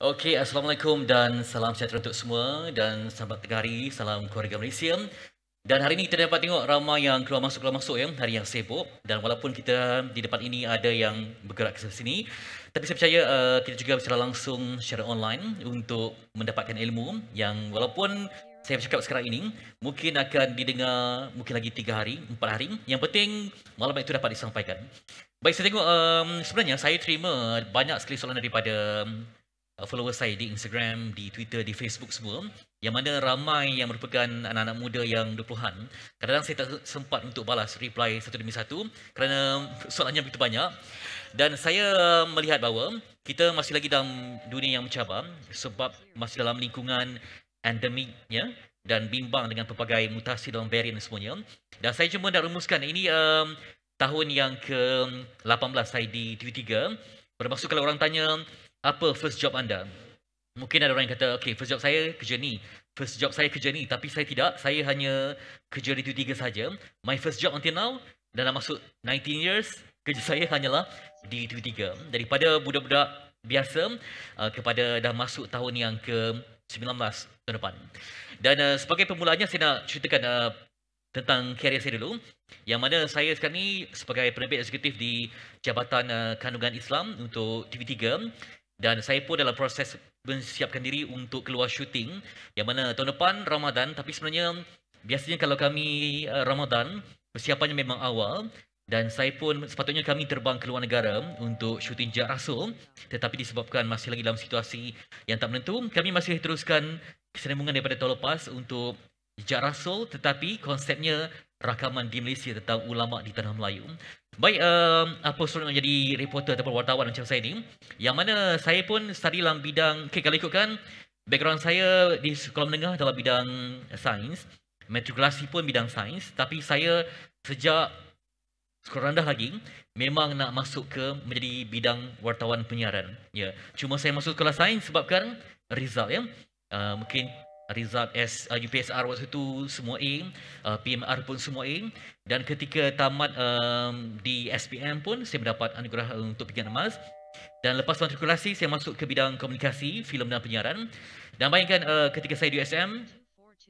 Okey, Assalamualaikum dan salam sejahtera untuk semua dan selamat tengah salam keluarga Malaysia. Dan hari ini kita dapat tengok ramai yang keluar masuk-keluar masuk ya, hari yang sibuk. Dan walaupun kita di depan ini ada yang bergerak ke sini, tapi saya percaya uh, kita juga secara langsung secara online untuk mendapatkan ilmu yang walaupun saya bercakap sekarang ini, mungkin akan didengar mungkin lagi tiga hari, empat hari. Yang penting, malam itu dapat disampaikan. Baik, saya tengok um, sebenarnya saya terima banyak sekali soalan daripada um, Uh, Followers saya di Instagram, di Twitter, di Facebook semua yang mana ramai yang merupakan anak-anak muda yang 20-an kadang-kadang saya tak sempat untuk balas reply satu demi satu kerana soalannya begitu banyak dan saya melihat bahawa kita masih lagi dalam dunia yang mencabar sebab masih dalam lingkungan endemik ya dan bimbang dengan pelbagai mutasi dalam dan semuanya dan saya cuma nak rumuskan ini um, tahun yang ke-18 saya di TV3 bermaksud kalau orang tanya apa first job anda? Mungkin ada orang yang kata, okay, first job saya kerja ni. First job saya kerja ni. Tapi saya tidak. Saya hanya kerja di tiga saja. My first job until now, dalam masuk 19 years, kerja saya hanyalah di tiga. tiga. Daripada budak-budak biasa uh, kepada dah masuk tahun yang ke-19 tahun depan. Dan uh, sebagai permulaannya saya nak ceritakan uh, tentang karier saya dulu. Yang mana saya sekarang ni sebagai penerbit eksekutif di Jabatan uh, Kandungan Islam untuk TV3. Dan saya pun dalam proses bersiapkan diri untuk keluar syuting yang mana tahun depan Ramadan tapi sebenarnya biasanya kalau kami uh, Ramadan persiapannya memang awal dan saya pun sepatutnya kami terbang ke luar negara untuk syuting Jak Rasul tetapi disebabkan masih lagi dalam situasi yang tak menentu kami masih teruskan kesinambungan daripada tahun lepas untuk Jak Rasul tetapi konsepnya rakaman di Malaysia tentang ulama di tanah Melayu. Baik, uh, apa seronoknya jadi reporter ataupun wartawan macam saya ni? Yang mana saya pun study dalam bidang, okay, kalau ikutkan, background saya di sekolah menengah dalam bidang sains, matrikulasi pun bidang sains, tapi saya sejak sekolah rendah lagi, memang nak masuk ke menjadi bidang wartawan penyiaran. Ya, yeah. Cuma saya masuk sekolah sains sebabkan result, ya. Yeah. Uh, mungkin result S, uh, UPSR waktu itu semua A, uh, PMR pun semua A dan ketika tamat um, di SPM pun saya mendapat anugerah uh, untuk pinggan emas dan lepas matrikulasi saya masuk ke bidang komunikasi, filem dan penyiaran dan bayangkan uh, ketika saya di USM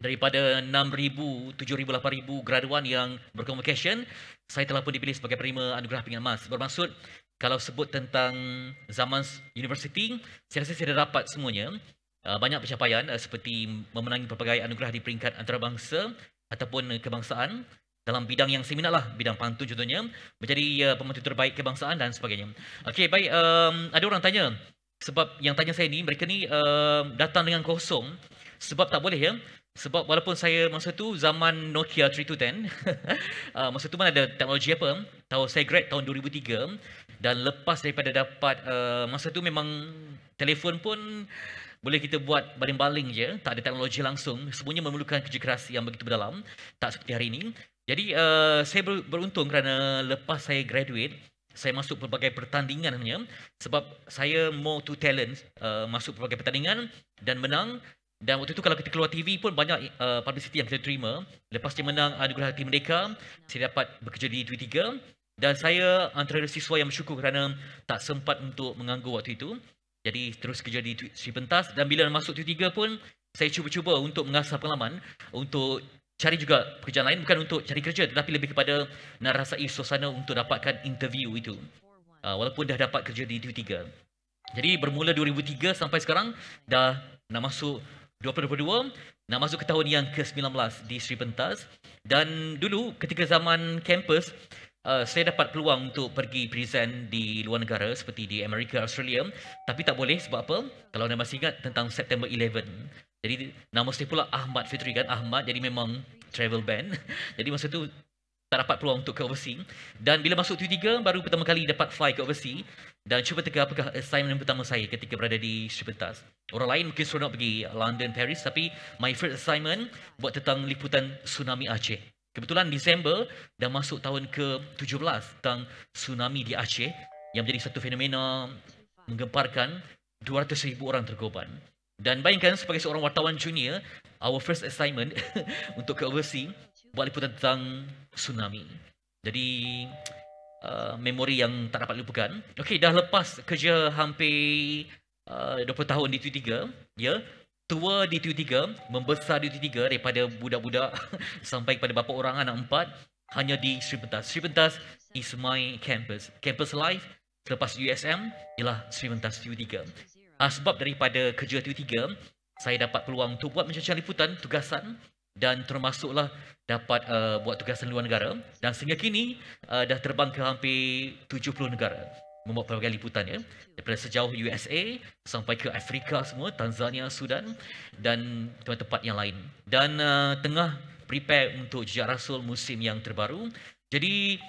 daripada 6,000, 7,000, 8,000 graduan yang berkomunikasi, saya telah pun dipilih sebagai penerima anugerah pinggan emas bermaksud kalau sebut tentang zaman universiti saya rasa saya dah dapat semuanya Ah, banyak pencapaian ah, seperti memenangi pelbagai anugerah di peringkat antarabangsa ataupun ah, kebangsaan dalam bidang yang seminar lah, bidang pantun contohnya, menjadi uh, pemantun terbaik kebangsaan dan sebagainya. Okey, baik, um, ada orang tanya, sebab yang tanya saya ni, mereka ni um, datang dengan kosong, sebab tak boleh ya, sebab walaupun saya masa tu zaman Nokia 3210, uh, masa tu mana ada teknologi apa, tahu saya grad tahun 2003, dan lepas daripada dapat, uh, masa tu memang telefon pun boleh kita buat baling-baling je, tak ada teknologi langsung, semuanya memerlukan kerja keras yang begitu berdalam, tak seperti hari ini. Jadi uh, saya beruntung kerana lepas saya graduate, saya masuk pelbagai pertandingan hanya sebab saya more to talent uh, masuk pelbagai pertandingan dan menang dan waktu itu kalau kita keluar TV pun banyak uh, publicity yang kita terima. Lepas saya menang anugerah hati Merdeka, saya dapat bekerja di TV3 dan saya antara siswa yang bersyukur kerana tak sempat untuk menganggur waktu itu. Jadi terus kerja di Sri Pentas dan bila masuk tu tiga pun saya cuba-cuba untuk mengasah pengalaman untuk cari juga pekerjaan lain bukan untuk cari kerja tetapi lebih kepada nak rasai suasana untuk dapatkan interview itu. Uh, walaupun dah dapat kerja di tu tiga. Jadi bermula 2003 sampai sekarang dah nak masuk 2022, nak masuk ke tahun yang ke-19 di Sri Pentas. Dan dulu ketika zaman kampus, uh, saya dapat peluang untuk pergi present di luar negara seperti di Amerika, Australia. Tapi tak boleh sebab apa? Kalau anda masih ingat tentang September 11. Jadi nama saya pula Ahmad Fitri kan? Ahmad jadi memang travel ban. jadi masa tu tak dapat peluang untuk ke overseas. Dan bila masuk T3 baru pertama kali dapat fly ke overseas. Dan cuba tegak apakah assignment pertama saya ketika berada di Sripentas. Orang lain mungkin seronok pergi London, Paris. Tapi my first assignment buat tentang liputan tsunami Aceh. Kebetulan Disember dah masuk tahun ke-17 tentang tsunami di Aceh yang menjadi satu fenomena menggemparkan ribu orang terkorban. Dan bayangkan sebagai seorang wartawan junior, our first assignment untuk ke overseas buat liputan tentang tsunami. Jadi uh, memori yang tak dapat lupakan. Okey, dah lepas kerja hampir uh, 20 tahun di T3, ya. Yeah? tua di tu tiga, membesar di tu tiga daripada budak-budak sampai kepada bapa orang anak empat hanya di Sri Pentas. Sri Pentas is my campus. Campus life selepas USM ialah Sri Pentas tu tiga. Uh, sebab daripada kerja tu tiga, saya dapat peluang untuk buat macam-macam liputan, tugasan dan termasuklah dapat uh, buat tugasan luar negara dan sehingga kini uh, dah terbang ke hampir 70 negara membuat pelbagai liputan ya daripada sejauh USA sampai ke Afrika semua Tanzania Sudan dan tempat-tempat yang lain dan uh, tengah prepare untuk jejak rasul musim yang terbaru jadi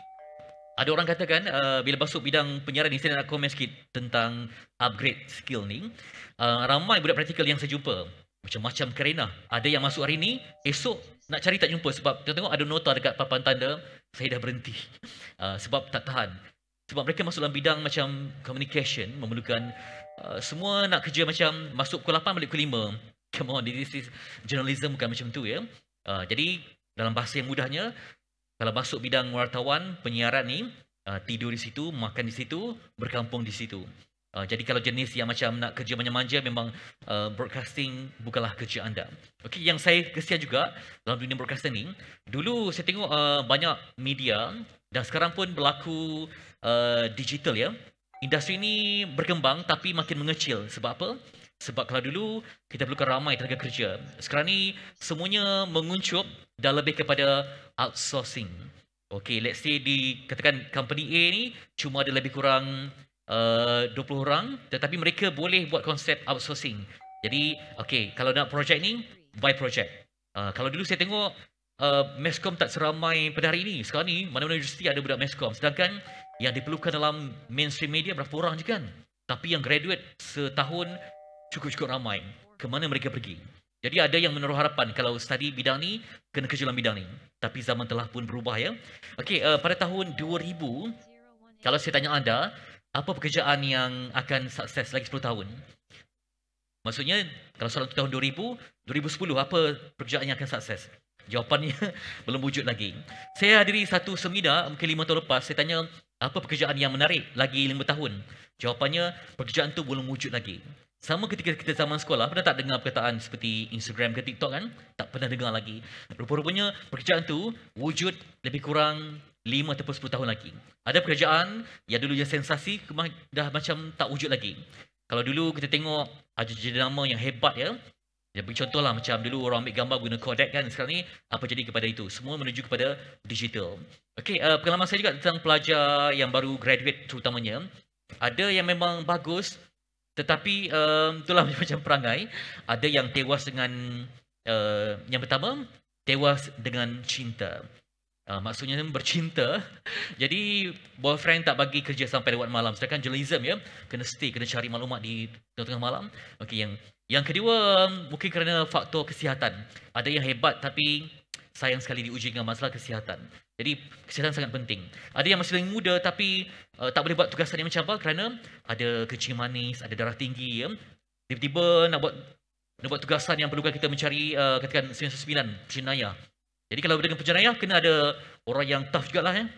ada orang katakan uh, bila masuk bidang penyiaran ni saya nak komen sikit tentang upgrade skill ni uh, ramai budak praktikal yang saya jumpa macam-macam kerana ada yang masuk hari ini esok nak cari tak jumpa sebab tengok ada nota dekat papan tanda saya dah berhenti uh, sebab tak tahan sebab mereka masuk dalam bidang macam communication, memerlukan uh, semua nak kerja macam masuk pukul 8 balik pukul 5. Come on, this is journalism bukan macam tu ya. Uh, jadi dalam bahasa yang mudahnya, kalau masuk bidang wartawan, penyiaran ni, uh, tidur di situ, makan di situ, berkampung di situ. Uh, jadi kalau jenis yang macam nak kerja manja-manja, memang uh, broadcasting bukanlah kerja anda. Okay, yang saya kesian juga dalam dunia broadcasting ni, dulu saya tengok uh, banyak media dan sekarang pun berlaku uh, digital ya. Industri ini berkembang tapi makin mengecil. Sebab apa? Sebab kalau dulu kita perlukan ramai tenaga kerja. Sekarang ni semuanya menguncup dan lebih kepada outsourcing. Okay, let's say di katakan company A ni cuma ada lebih kurang eh, uh, 20 orang tetapi mereka boleh buat konsep outsourcing. Jadi, okay, kalau nak projek ni, buy projek. Uh, eh, kalau dulu saya tengok uh, meskom tak seramai pada hari ini. Sekarang ni mana-mana universiti ada budak meskom. Sedangkan yang diperlukan dalam mainstream media berapa orang je kan? Tapi yang graduate setahun cukup-cukup ramai. Ke mana mereka pergi? Jadi ada yang menaruh harapan kalau study bidang ni kena kerja dalam bidang ni. Tapi zaman telah pun berubah ya. Okey, uh, pada tahun 2000 kalau saya tanya anda, apa pekerjaan yang akan sukses lagi 10 tahun? Maksudnya kalau soalan tahun 2000, 2010 apa pekerjaan yang akan sukses? Jawapannya belum wujud lagi. Saya hadiri satu seminar mungkin lima tahun lepas saya tanya apa pekerjaan yang menarik lagi lima tahun? Jawapannya, pekerjaan tu belum wujud lagi. Sama ketika kita zaman sekolah, pernah tak dengar perkataan seperti Instagram ke TikTok kan? Tak pernah dengar lagi. Rupa-rupanya, pekerjaan tu wujud lebih kurang lima atau sepuluh tahun lagi. Ada pekerjaan yang dulu dulunya sensasi, dah macam tak wujud lagi. Kalau dulu kita tengok ada jenama yang hebat ya, dia ya, beri contoh lah macam dulu orang ambil gambar guna Kodak kan sekarang ni apa jadi kepada itu. Semua menuju kepada digital. Okey, uh, pengalaman saya juga tentang pelajar yang baru graduate terutamanya. Ada yang memang bagus tetapi um, itulah macam perangai. Ada yang tewas dengan uh, yang pertama, tewas dengan cinta. Uh, maksudnya bercinta. Jadi boyfriend tak bagi kerja sampai lewat malam. Sedangkan journalism ya, kena stay, kena cari maklumat di tengah-tengah malam. Okey, yang yang kedua, mungkin kerana faktor kesihatan. Ada yang hebat tapi sayang sekali diuji dengan masalah kesihatan. Jadi, kesihatan sangat penting. Ada yang masih lagi muda tapi uh, tak boleh buat tugasan yang macam apa kerana ada kencing manis, ada darah tinggi. Ya. Tiba-tiba nak buat nak buat tugasan yang perlukan kita mencari uh, katakan 99 jenayah. Jadi kalau dengan penjenayah kena ada orang yang tough jugalah ya.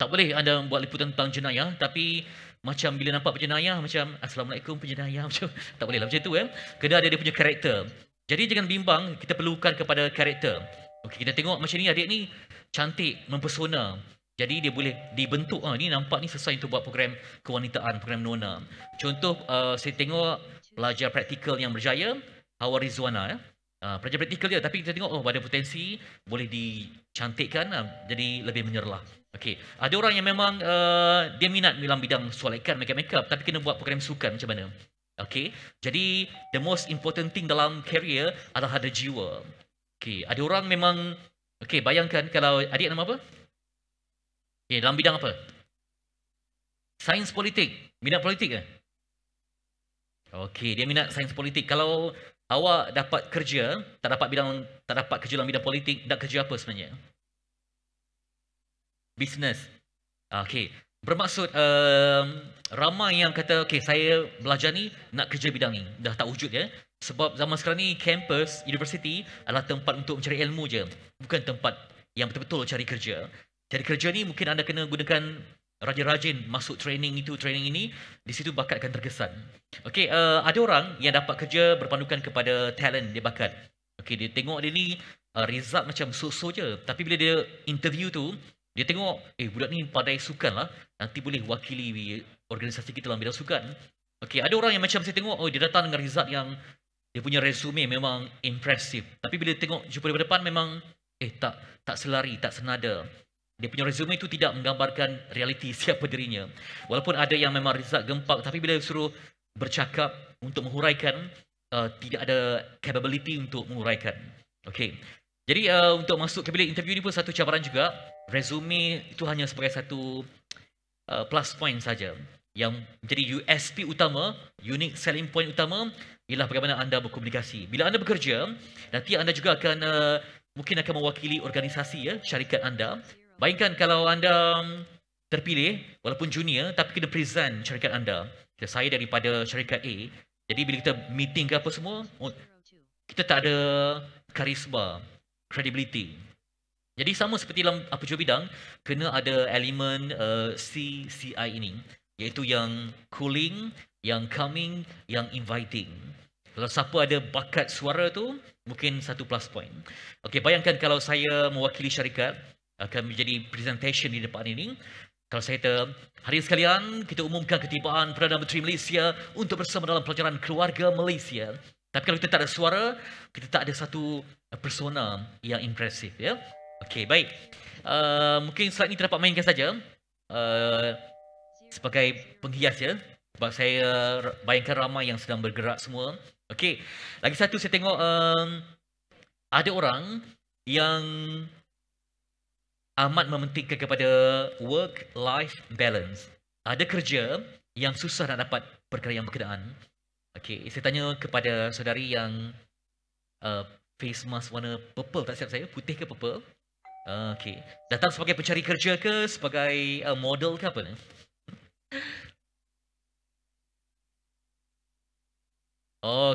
Tak boleh anda buat liputan tentang jenayah tapi macam bila nampak penjenayah macam Assalamualaikum penjenayah macam tak boleh lah macam tu ya. Eh? Kena ada dia punya karakter. Jadi jangan bimbang kita perlukan kepada karakter. Okey kita tengok macam ni adik ni cantik mempesona. Jadi dia boleh dibentuk ah ha, ni nampak ni sesuai untuk buat program kewanitaan program nona. Contoh uh, saya tengok pelajar praktikal yang berjaya Hawa Rizwana Eh? Uh, pelajar praktikal dia tapi kita tengok oh ada potensi boleh dicantikkan uh, jadi lebih menyerlah. Okey, ada orang yang memang uh, dia minat dalam bidang sulaikan makeup makeup tapi kena buat program sukan macam mana? Okey. Jadi the most important thing dalam career adalah ada jiwa. Okey, ada orang memang okey bayangkan kalau adik nama apa? Okey, dalam bidang apa? Sains politik. Minat politik ke? Okey, dia minat sains politik. Kalau awak dapat kerja, tak dapat bidang tak dapat kerja dalam bidang politik, nak kerja apa sebenarnya? business. Okay. Bermaksud um, ramai yang kata, okay, saya belajar ni nak kerja bidang ni. Dah tak wujud ya. Sebab zaman sekarang ni, campus, university adalah tempat untuk mencari ilmu je. Bukan tempat yang betul-betul cari kerja. Cari kerja ni mungkin anda kena gunakan rajin-rajin masuk training itu, training ini. Di situ bakat akan terkesan. Okay, uh, ada orang yang dapat kerja berpandukan kepada talent dia bakat. Okay, dia tengok dia ni uh, result macam so-so je. Tapi bila dia interview tu, dia tengok, eh budak ni pandai sukan lah. Nanti boleh wakili organisasi kita dalam bidang sukan. Okay, ada orang yang macam saya tengok, oh dia datang dengan result yang dia punya resume memang impressive. Tapi bila tengok jumpa di depan memang eh tak tak selari, tak senada. Dia punya resume itu tidak menggambarkan realiti siapa dirinya. Walaupun ada yang memang result gempak, tapi bila suruh bercakap untuk menghuraikan, uh, tidak ada capability untuk menghuraikan. Okay. Jadi uh, untuk masuk ke kabinet interview ni pun satu cabaran juga. Resume itu hanya sebagai satu uh, plus point saja. Yang menjadi USP utama, unique selling point utama ialah bagaimana anda berkomunikasi. Bila anda bekerja, nanti anda juga akan uh, mungkin akan mewakili organisasi ya, syarikat anda. Bayangkan kalau anda mm, terpilih walaupun junior tapi kena present syarikat anda. Saya daripada syarikat A. Jadi bila kita meeting ke apa semua, oh, kita tak ada karisma credibility. Jadi sama seperti dalam apa jua bidang, kena ada elemen uh, CCI ini, iaitu yang cooling, yang coming, yang inviting. Kalau siapa ada bakat suara tu, mungkin satu plus point. Okey, bayangkan kalau saya mewakili syarikat, akan menjadi presentation di depan ini. Kalau saya kata, hari sekalian kita umumkan ketibaan Perdana Menteri Malaysia untuk bersama dalam pelajaran keluarga Malaysia. Tapi kalau kita tak ada suara, kita tak ada satu a persona yang impresif ya. Okey, baik. Uh, mungkin slide ni terdapat mainkan saja. Uh, sebagai penghias ya. Sebab saya bayangkan ramai yang sedang bergerak semua. Okey. Lagi satu saya tengok um, ada orang yang amat mementingkan kepada work life balance. Ada kerja yang susah nak dapat perkara yang berkenaan. Okey, saya tanya kepada saudari yang uh, face mask warna purple tak siap saya putih ke purple uh, okey datang sebagai pencari kerja ke sebagai uh, model ke apa ni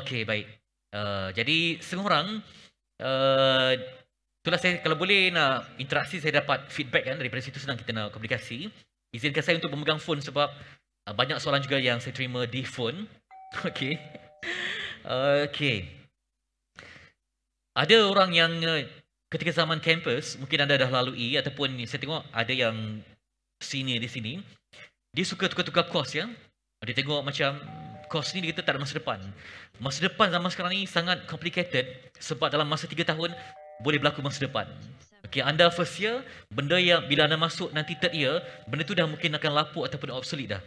okey baik uh, jadi setengah orang uh, itulah saya kalau boleh nak interaksi saya dapat feedback kan daripada situ senang kita nak komunikasi izinkan saya untuk memegang phone sebab uh, banyak soalan juga yang saya terima di phone okey okay. Ada orang yang eh, ketika zaman kampus, mungkin anda dah lalui ataupun saya tengok ada yang senior di sini, dia suka tukar-tukar kos ya. Dia tengok macam kos ni dia kata tak ada masa depan. Masa depan zaman sekarang ni sangat complicated sebab dalam masa tiga tahun boleh berlaku masa depan. Okay, anda first year, benda yang bila anda masuk nanti third year, benda tu dah mungkin akan lapuk ataupun obsolete dah.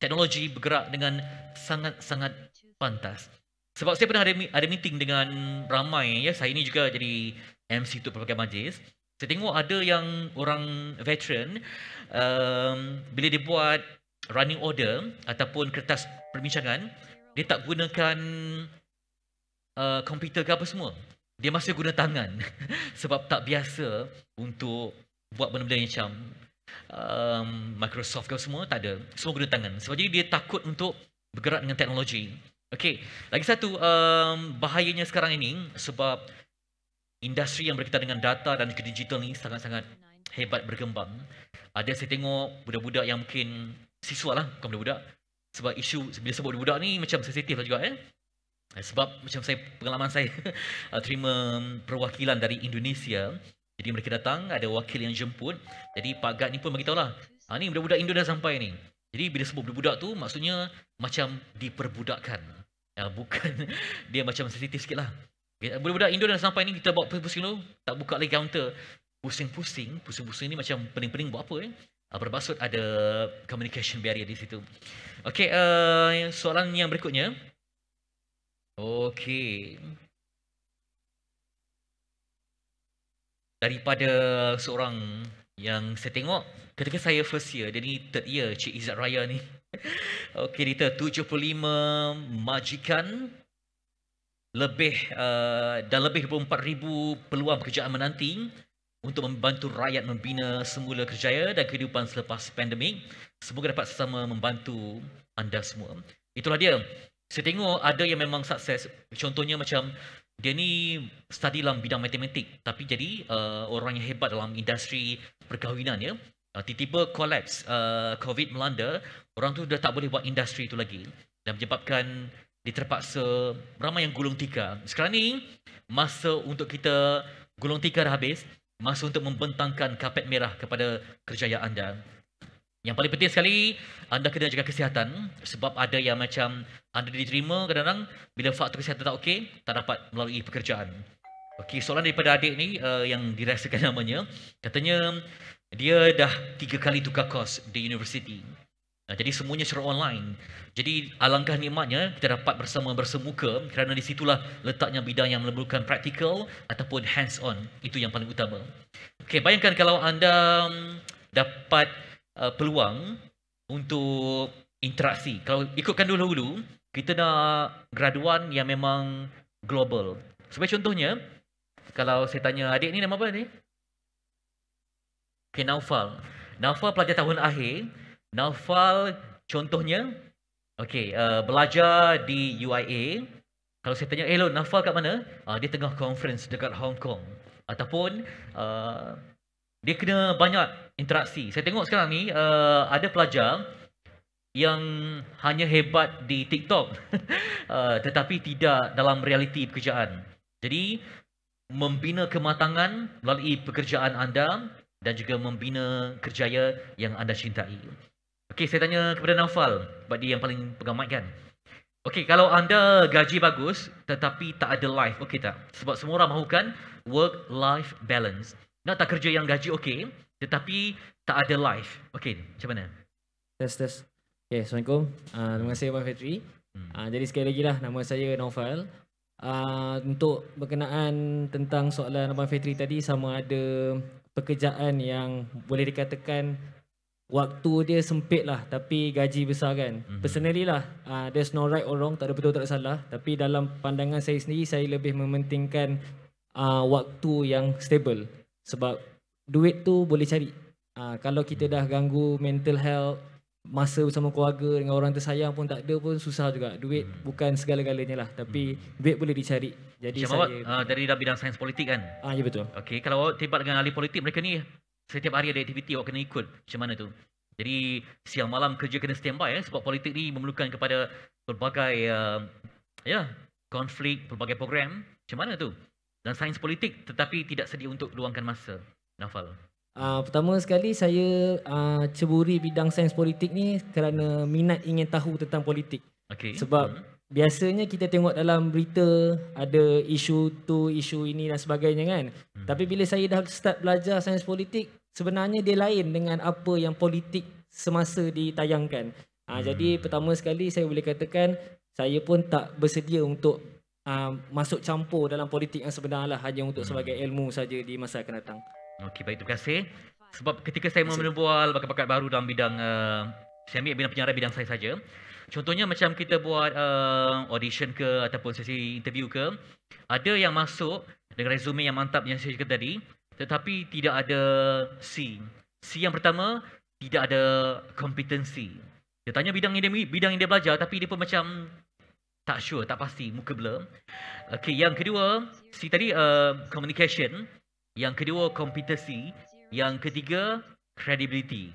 Teknologi bergerak dengan sangat-sangat pantas. -sangat sebab saya pernah ada, ada meeting dengan ramai, ya saya ini juga jadi MC untuk pelbagai majlis. Saya tengok ada yang orang veteran, um, bila dia buat running order ataupun kertas perbincangan, dia tak gunakan uh, komputer ke apa semua. Dia masih guna tangan sebab tak biasa untuk buat benda-benda yang macam um, Microsoft ke semua, tak ada. Semua guna tangan. Sebab jadi dia takut untuk bergerak dengan teknologi. Okey, lagi satu um, bahayanya sekarang ini sebab industri yang berkaitan dengan data dan juga digital ni sangat-sangat hebat berkembang. Ada saya tengok budak-budak yang mungkin siswa lah, bukan budak-budak. Sebab isu bila sebut budak-budak ni macam sensitif lah juga eh. eh sebab macam saya pengalaman saya uh, terima perwakilan dari Indonesia. Jadi mereka datang, ada wakil yang jemput. Jadi Pak Gad ni pun beritahu lah, ah, ni budak-budak Indo dah sampai ni. Jadi bila sebut budak-budak tu maksudnya macam diperbudakkan. Uh, bukan dia macam sensitif sikit lah. Okay. Budak-budak Indo dah sampai ni kita bawa pusing-pusing dulu. Tak buka lagi counter. Pusing-pusing. Pusing-pusing ni macam pening-pening buat apa eh. Uh, ada communication barrier di situ. Okay, uh, soalan yang berikutnya. Okay. Daripada seorang yang saya tengok, ketika saya first year, dia ni third year, Cik Izzat Raya ni. Okey, kita 75 majikan lebih uh, dan lebih 4,000 peluang pekerjaan menanti untuk membantu rakyat membina semula kerjaya dan kehidupan selepas pandemik. Semoga dapat sama membantu anda semua. Itulah dia. Saya tengok ada yang memang sukses. Contohnya macam dia ni study dalam bidang matematik tapi jadi uh, orang yang hebat dalam industri perkahwinan ya uh, tiba-tiba collapse uh, COVID melanda, orang tu dah tak boleh buat industri itu lagi dan menyebabkan dia terpaksa ramai yang gulung tikar. Sekarang ni masa untuk kita gulung tikar dah habis, masa untuk membentangkan kapet merah kepada kerjaya anda. Yang paling penting sekali, anda kena jaga kesihatan sebab ada yang macam anda diterima kadang-kadang bila faktor kesihatan tak okey, tak dapat melalui pekerjaan. Okey, soalan daripada adik ni uh, yang dirasakan namanya, katanya dia dah tiga kali tukar kos di universiti. Jadi semuanya secara online. Jadi alangkah nikmatnya kita dapat bersama bersemuka kerana di situlah letaknya bidang yang memerlukan praktikal ataupun hands on itu yang paling utama. Okey, bayangkan kalau anda mm, dapat uh, peluang untuk interaksi. Kalau ikutkan dulu-dulu, kita nak graduan yang memang global. Sebagai contohnya, kalau saya tanya adik ni nama apa ni? Okay, naufal. Naufal pelajar tahun akhir. Naufal contohnya, okay, uh, belajar di UIA. Kalau saya tanya, eh hello, Naufal kat mana? Uh, dia tengah conference dekat Hong Kong. Ataupun, uh, dia kena banyak interaksi. Saya tengok sekarang ni, uh, ada pelajar yang hanya hebat di TikTok. uh, tetapi tidak dalam realiti pekerjaan. Jadi, membina kematangan melalui pekerjaan anda dan juga membina kerjaya yang anda cintai. Okey, saya tanya kepada Naufal, buat dia yang paling pegang mic kan. Okey, kalau anda gaji bagus tetapi tak ada life, okey tak? Sebab semua orang mahukan work-life balance. Nak tak kerja yang gaji okey, tetapi tak ada life. Okey, macam mana? Test, test. Okay, Assalamualaikum. Uh, terima kasih Abang Fetri. Uh, jadi sekali lagi lah, nama saya Naufal. Uh, untuk berkenaan tentang soalan Abang Fetri tadi sama ada pekerjaan yang boleh dikatakan waktu dia sempit lah tapi gaji besar kan mm-hmm. personally lah uh, there's no right or wrong tak ada betul tak ada salah tapi dalam pandangan saya sendiri saya lebih mementingkan uh, waktu yang stable sebab duit tu boleh cari uh, kalau kita dah ganggu mental health masa bersama keluarga dengan orang tersayang pun tak ada pun susah juga. Duit hmm. bukan segala-galanya lah tapi hmm. duit boleh dicari. Jadi Syamawad, saya Ah uh, dari dalam bidang sains politik kan? Ah ya betul. Okey kalau awak terlibat dengan ahli politik mereka ni setiap hari ada aktiviti awak kena ikut. Macam mana tu? Jadi siang malam kerja kena standby eh sebab politik ni memerlukan kepada pelbagai uh, ya yeah, konflik, pelbagai program. Macam mana tu? Dan sains politik tetapi tidak sedia untuk luangkan masa. Nafal. Uh, pertama sekali saya uh, ceburi bidang sains politik ni kerana minat ingin tahu tentang politik. Okay. Sebab uh-huh. biasanya kita tengok dalam berita ada isu tu, isu ini dan sebagainya kan. Uh-huh. Tapi bila saya dah start belajar sains politik, sebenarnya dia lain dengan apa yang politik semasa ditayangkan. Uh, uh-huh. Jadi pertama sekali saya boleh katakan saya pun tak bersedia untuk uh, masuk campur dalam politik yang sebenarnya lah. Hanya untuk uh sebagai ilmu saja di masa akan datang. Okey, baik. Terima kasih. Sebab ketika saya menebual bakat-bakat baru dalam bidang, uh, saya ambil bidang penyiaran bidang saya saja. Contohnya macam kita buat uh, audition ke ataupun sesi interview ke, ada yang masuk dengan resume yang mantap yang saya cakap tadi, tetapi tidak ada C. C yang pertama, tidak ada kompetensi. Dia tanya bidang yang dia, bidang yang dia belajar tapi dia pun macam tak sure, tak pasti, muka belum okay yang kedua, si tadi uh, communication. Yang kedua, kompetensi, Yang ketiga, credibility.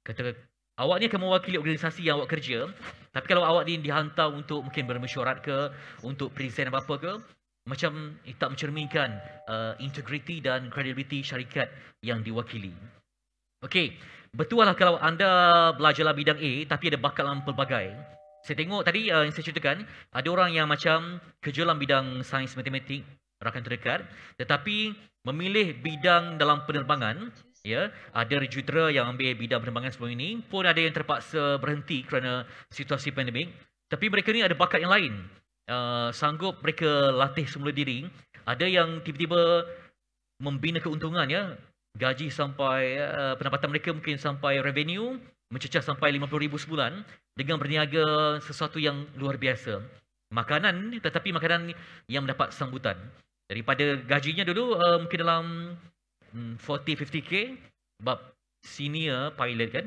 Kata, awak ni akan mewakili organisasi yang awak kerja. Tapi kalau awak ni dihantar untuk mungkin bermesyuarat ke, untuk present apa-apa ke, macam eh, tak mencerminkan uh, integriti dan credibility syarikat yang diwakili. Okey, betul lah kalau anda belajarlah bidang A tapi ada bakat dalam pelbagai. Saya tengok tadi uh, yang saya ceritakan, ada orang yang macam kerja dalam bidang sains matematik, rakan terdekat, tetapi memilih bidang dalam penerbangan ya ada jutera yang ambil bidang penerbangan sebelum ini pun ada yang terpaksa berhenti kerana situasi pandemik tapi mereka ni ada bakat yang lain uh, sanggup mereka latih semula diri ada yang tiba-tiba membina keuntungan ya gaji sampai uh, pendapatan mereka mungkin sampai revenue mencecah sampai 50000 sebulan dengan berniaga sesuatu yang luar biasa makanan tetapi makanan yang mendapat sambutan daripada gajinya dulu uh, mungkin dalam 40 hmm, 50k bab senior pilot kan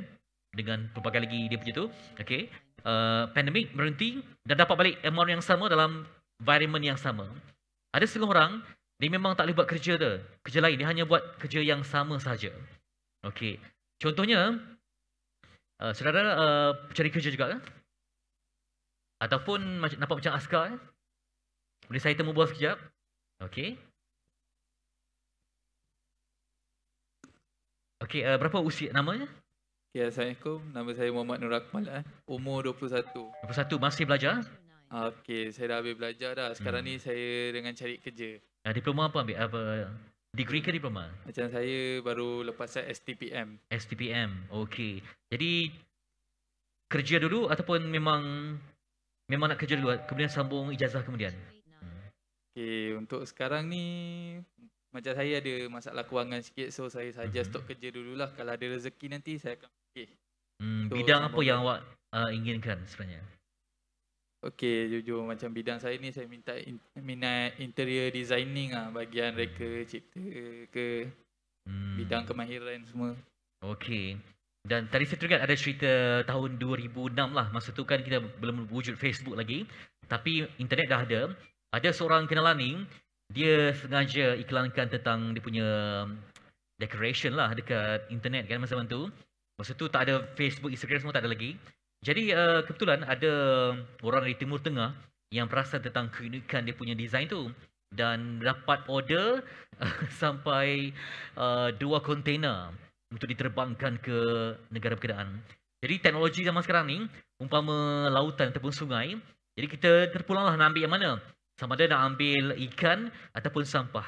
dengan pelbagai lagi dia punya tu okey uh, eh, pandemik berhenti dan dapat balik amount yang sama dalam environment yang sama ada setengah orang dia memang tak boleh buat kerja tu kerja lain dia hanya buat kerja yang sama saja okay? contohnya uh, saudara uh, cari kerja juga kan? ataupun nampak macam askar boleh saya temu bos sekejap Okey. Okey, uh, berapa usia namanya? Okay, Assalamualaikum. Nama saya Muhammad Nur Akmal. Eh. Umur 21. 21, masih belajar? Okey, saya dah habis belajar dah. Sekarang hmm. ni saya dengan cari kerja. Uh, diploma apa ambil? Apa? Degree ke diploma? Macam saya baru lepas STPM. STPM, okey. Jadi, kerja dulu ataupun memang memang nak kerja dulu kemudian sambung ijazah kemudian? Okay, untuk sekarang ni macam saya ada masalah kewangan sikit so saya saja mm-hmm. stop kerja dululah kalau ada rezeki nanti saya akan okey. Hmm, so, bidang apa yang awak uh, inginkan sebenarnya? Okey, jujur macam bidang saya ni saya minta in, minat interior designing ah bahagian hmm. reka cipta ke mm. bidang kemahiran semua. Okey. Dan tadi saya teringat ada cerita tahun 2006 lah. Masa tu kan kita belum wujud Facebook lagi. Tapi internet dah ada. Ada seorang kenalan ni, dia sengaja iklankan tentang dia punya um, decoration lah dekat internet kan masa tu. Masa tu tak ada Facebook, Instagram semua tak ada lagi. Jadi uh, kebetulan ada orang dari Timur Tengah yang perasan tentang keunikan dia punya design tu dan dapat order uh, sampai uh, dua kontainer untuk diterbangkan ke negara berkenaan. Jadi teknologi zaman sekarang ni, umpama lautan ataupun sungai, jadi kita terpulanglah nak ambil yang mana sama ada nak ambil ikan ataupun sampah.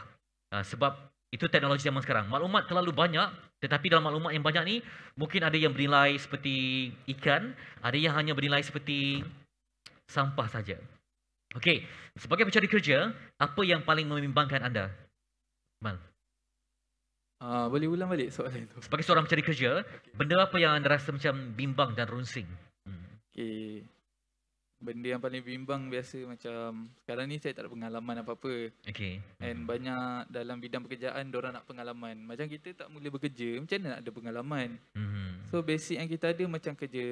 Ha, sebab itu teknologi zaman sekarang. Maklumat terlalu banyak, tetapi dalam maklumat yang banyak ni mungkin ada yang bernilai seperti ikan, ada yang hanya bernilai seperti sampah saja. Okey, sebagai pencari kerja, apa yang paling membimbangkan anda? Mal. Uh, boleh ulang balik soalan itu. Sebagai seorang pencari kerja, okay. benda apa yang anda rasa macam bimbang dan runsing? Hmm. Okey benda yang paling bimbang biasa macam sekarang ni saya tak ada pengalaman apa-apa. Okay. And mhm. banyak dalam bidang pekerjaan orang nak pengalaman. Macam kita tak mula bekerja, macam mana nak ada pengalaman? Mm-hmm. So basic yang kita ada macam kerja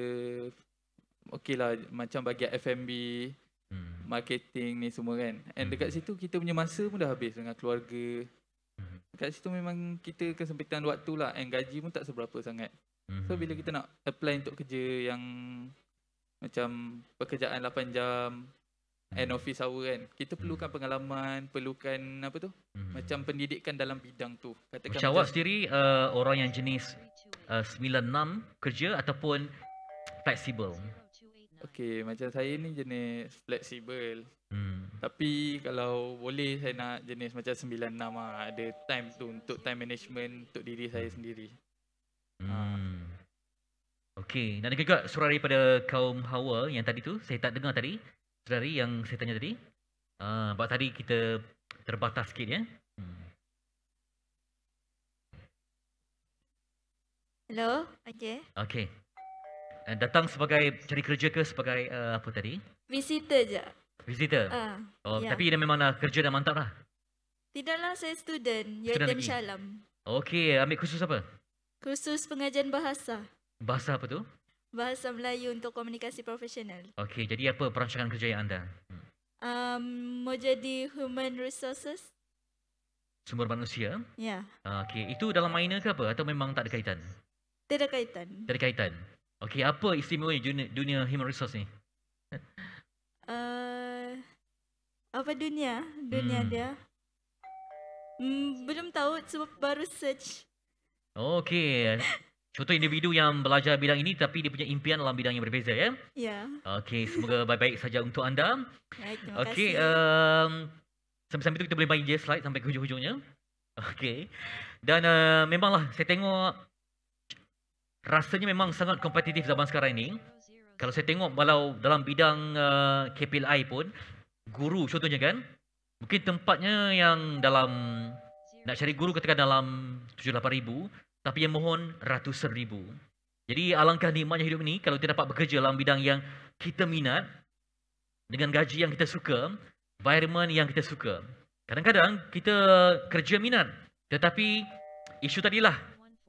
okay lah macam bagi FMB, mm. marketing ni semua kan. And mm-hmm. dekat mhm. situ kita punya masa pun dah habis dengan keluarga. Mm-hmm. Dekat situ memang kita kesempitan waktu lah and gaji pun tak seberapa sangat. Mm-hmm. So mhm. bila kita nak apply untuk kerja yang macam pekerjaan 8 jam and hmm. office hour kan kita perlukan hmm. pengalaman perlukan apa tu hmm. macam pendidikan dalam bidang tu katakan macam, awak sendiri uh, orang yang jenis uh, 96 kerja ataupun flexible Okay, macam saya ni jenis fleksibel. Hmm. Tapi kalau boleh saya nak jenis macam 96 lah. Ada time tu untuk time management untuk diri saya sendiri. Hmm. Ah. Okey, nak dengar juga surah daripada kaum Hawa yang tadi tu, saya tak dengar tadi. Surah yang saya tanya tadi. Ah, uh, sebab tadi kita terbatas sikit ya. Hmm. Hello, okey. Okey. Uh, datang sebagai cari kerja ke sebagai uh, apa tadi? Visitor je. Visitor? Uh, oh, yeah. Tapi dia memanglah kerja dah mantap lah. Tidaklah, saya student. Yatim Shalam. Okey, ambil kursus apa? Kursus pengajian bahasa. Bahasa apa tu? Bahasa Melayu untuk komunikasi profesional. Okey, jadi apa perancangan kerja yang anda? Hmm. Um, mau jadi human resources. Sumber manusia? Ya. Yeah. Okey, itu dalam minor ke apa? Atau memang tak ada kaitan? Tak ada kaitan. Tak ada kaitan. Okey, apa istimewa dunia, dunia human resource ni? Uh, apa dunia? Dunia hmm. dia? Hmm, belum tahu sebab baru search. Okey. Contoh individu yang belajar bidang ini tapi dia punya impian dalam bidang yang berbeza ya. Ya. Okey, semoga baik-baik saja untuk anda. Baik, terima kasih. Okey, um, sambil-sambil itu kita boleh bagi je slide sampai ke hujung-hujungnya. Okey. Dan uh, memanglah saya tengok rasanya memang sangat kompetitif zaman sekarang ini. Kalau saya tengok walau dalam bidang uh, eh, KPLI pun, guru contohnya kan, mungkin tempatnya yang dalam nak cari guru katakan dalam 78,000 ribu, tapi yang mohon ratus ribu. Jadi alangkah nikmatnya hidup ini kalau kita dapat bekerja dalam bidang yang kita minat dengan gaji yang kita suka, environment yang kita suka. Kadang-kadang kita kerja minat tetapi isu tadilah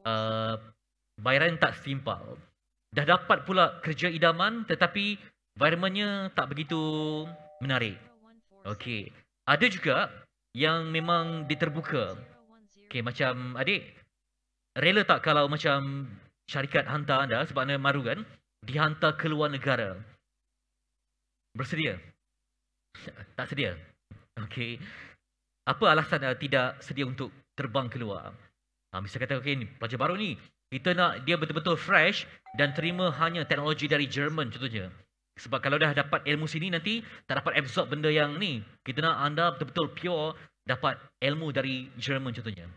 uh, bayaran tak simpal. Dah dapat pula kerja idaman tetapi environmentnya tak begitu menarik. Okey. Ada juga yang memang diterbuka. Okey macam adik rela tak kalau macam syarikat hantar anda sebab anda maru kan dihantar ke luar negara bersedia tak sedia okey apa alasan anda tidak sedia untuk terbang keluar ha, mesti kata okey pelajar baru ni kita nak dia betul-betul fresh dan terima hanya teknologi dari Jerman contohnya sebab kalau dah dapat ilmu sini nanti tak dapat absorb benda yang ni kita nak anda betul-betul pure dapat ilmu dari Jerman contohnya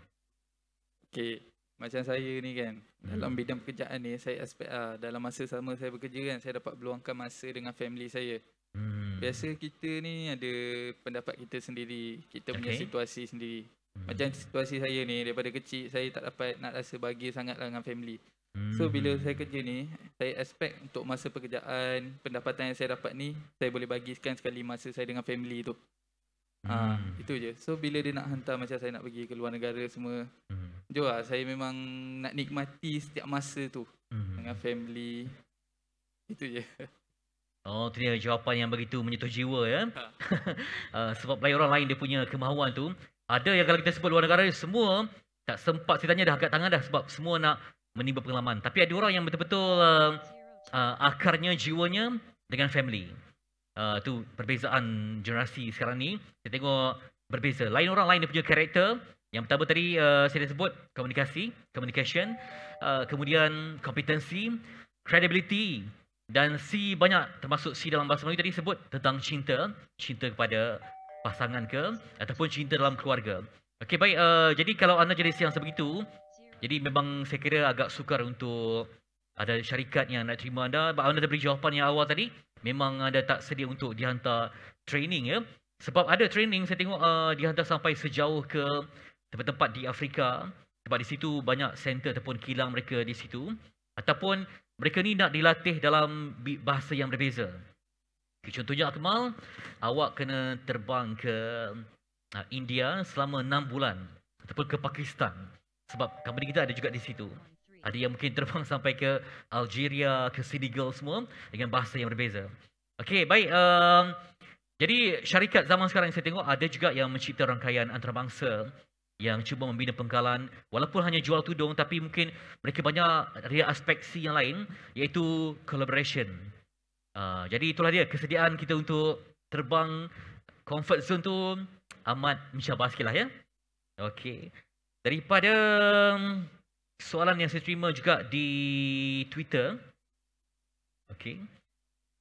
okey macam saya ni kan hmm. dalam bidang pekerjaan ni saya aspek uh, dalam masa sama saya bekerja kan saya dapat meluangkan masa dengan family saya. Hmm. Biasa kita ni ada pendapat kita sendiri, kita okay. punya situasi sendiri. Hmm. Macam situasi saya ni daripada kecil saya tak dapat nak rasa bahagia sangat lah dengan family. Hmm. So bila saya kerja ni, saya expect untuk masa pekerjaan, pendapatan yang saya dapat ni saya boleh bagikan sekali masa saya dengan family tu. Ah, hmm. Ha, itu je. So bila dia nak hantar macam saya nak pergi ke luar negara semua. Hmm. Jom lah, saya memang nak nikmati setiap masa tu hmm. dengan family. Itu je. Oh, tu dia jawapan yang begitu menyentuh jiwa ya. Ha. uh, sebab lain orang lain dia punya kemahuan tu. Ada yang kalau kita sebut luar negara, semua tak sempat ceritanya dah angkat tangan dah sebab semua nak menimba pengalaman. Tapi ada orang yang betul-betul uh, uh, akarnya, jiwanya dengan family. Uh, tu perbezaan generasi sekarang ni. Saya tengok berbeza. Lain orang lain dia punya karakter, yang pertama tadi uh, saya dah sebut komunikasi, communication, uh, kemudian kompetensi, credibility dan C banyak termasuk C dalam bahasa Melayu tadi sebut tentang cinta, cinta kepada pasangan ke ataupun cinta dalam keluarga. Okey baik, uh, jadi kalau anda jenis yang sebegitu, jadi memang saya kira agak sukar untuk ada syarikat yang nak terima anda. Bahawa anda dah beri jawapan yang awal tadi, memang anda tak sedia untuk dihantar training ya. Sebab ada training saya tengok uh, dihantar sampai sejauh ke tempat-tempat di Afrika tempat di situ banyak center ataupun kilang mereka di situ ataupun mereka ni nak dilatih dalam bahasa yang berbeza. Okay, contohnya Akmal, awak kena terbang ke ah, India selama enam bulan ataupun ke Pakistan sebab company kita ada juga di situ. Ada yang mungkin terbang sampai ke Algeria, ke Senegal semua dengan bahasa yang berbeza. Okey, baik. Uh, jadi syarikat zaman sekarang yang saya tengok ada juga yang mencipta rangkaian antarabangsa yang cuba membina penggalan, walaupun hanya jual tudung tapi mungkin mereka banyak ria aspeksi yang lain iaitu collaboration. Uh, jadi itulah dia kesediaan kita untuk terbang comfort zone tu amat mencabar lah ya. Okey. Daripada um, soalan yang saya terima juga di Twitter. Okey.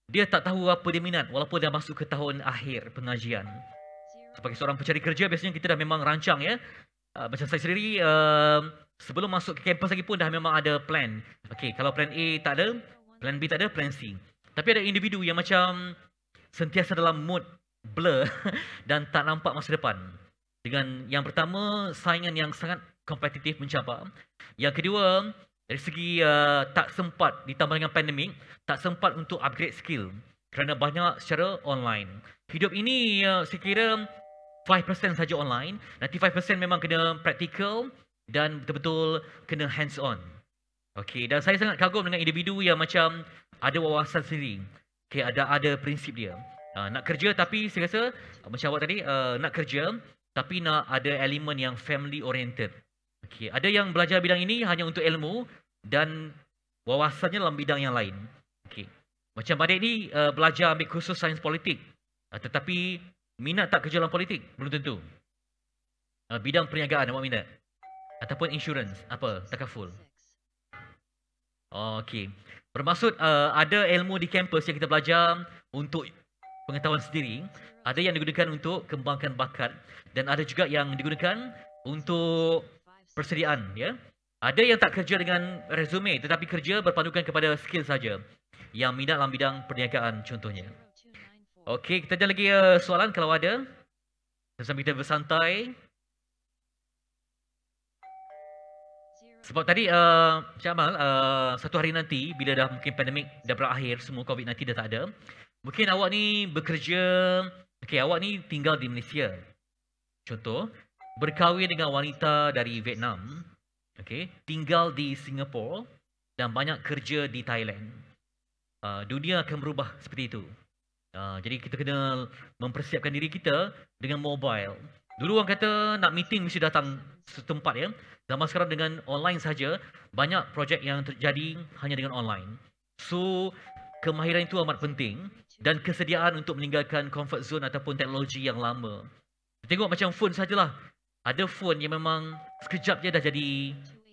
Dia tak tahu apa dia minat walaupun dah masuk ke tahun akhir pengajian. Sebagai seorang pencari kerja biasanya kita dah memang rancang ya uh, macam saya sendiri uh, sebelum masuk ke kampus lagi pun dah memang ada plan. Okey, kalau plan A tak ada, plan B tak ada, plan C. Tapi ada individu yang macam sentiasa dalam mood blur dan tak nampak masa depan. Dengan yang pertama, saingan yang sangat kompetitif mencabar. Yang kedua, dari segi uh, tak sempat ditambah dengan pandemik, tak sempat untuk upgrade skill kerana banyak secara online. Hidup ini uh, saya kira 5% saja online, nanti 5% memang kena praktikal dan betul-betul kena hands on. Okey, dan saya sangat kagum dengan individu yang macam ada wawasan sendiri. Okey, ada ada prinsip dia. Uh, nak kerja tapi saya rasa uh, macam awak tadi uh, nak kerja tapi nak ada elemen yang family oriented. Okey, ada yang belajar bidang ini hanya untuk ilmu dan wawasannya dalam bidang yang lain. Okey. Macam Madik ni uh, belajar ambil kursus sains politik. Uh, tetapi Minat tak kerja dalam politik? Belum tentu. Ah, bidang perniagaan awak minat? Ataupun insurance? Apa? Takaful? Okey. Bermaksud uh, ada ilmu di kampus yang kita belajar untuk pengetahuan sendiri. Ada yang digunakan untuk kembangkan bakat. Dan ada juga yang digunakan untuk persediaan. Ya? Ada yang tak kerja dengan resume tetapi kerja berpandukan kepada skill saja. Yang minat dalam bidang perniagaan contohnya. Okey, kita ada lagi uh, soalan kalau ada. Sambil kita bersantai. Sebab tadi, uh, Cik Amal, uh, satu hari nanti bila dah mungkin pandemik dah berakhir, semua COVID nanti dah tak ada. Mungkin awak ni bekerja, okay, awak ni tinggal di Malaysia. Contoh, berkahwin dengan wanita dari Vietnam, okay, tinggal di Singapura dan banyak kerja di Thailand. Uh, dunia akan berubah seperti itu. Ah, jadi kita kena mempersiapkan diri kita dengan mobile. Dulu orang kata nak meeting mesti datang setempat ya. Zaman sekarang dengan online saja banyak projek yang terjadi hanya dengan online. So kemahiran itu amat penting dan kesediaan untuk meninggalkan comfort zone ataupun teknologi yang lama. Tengok macam phone sajalah. Ada phone yang memang sekejap je dah jadi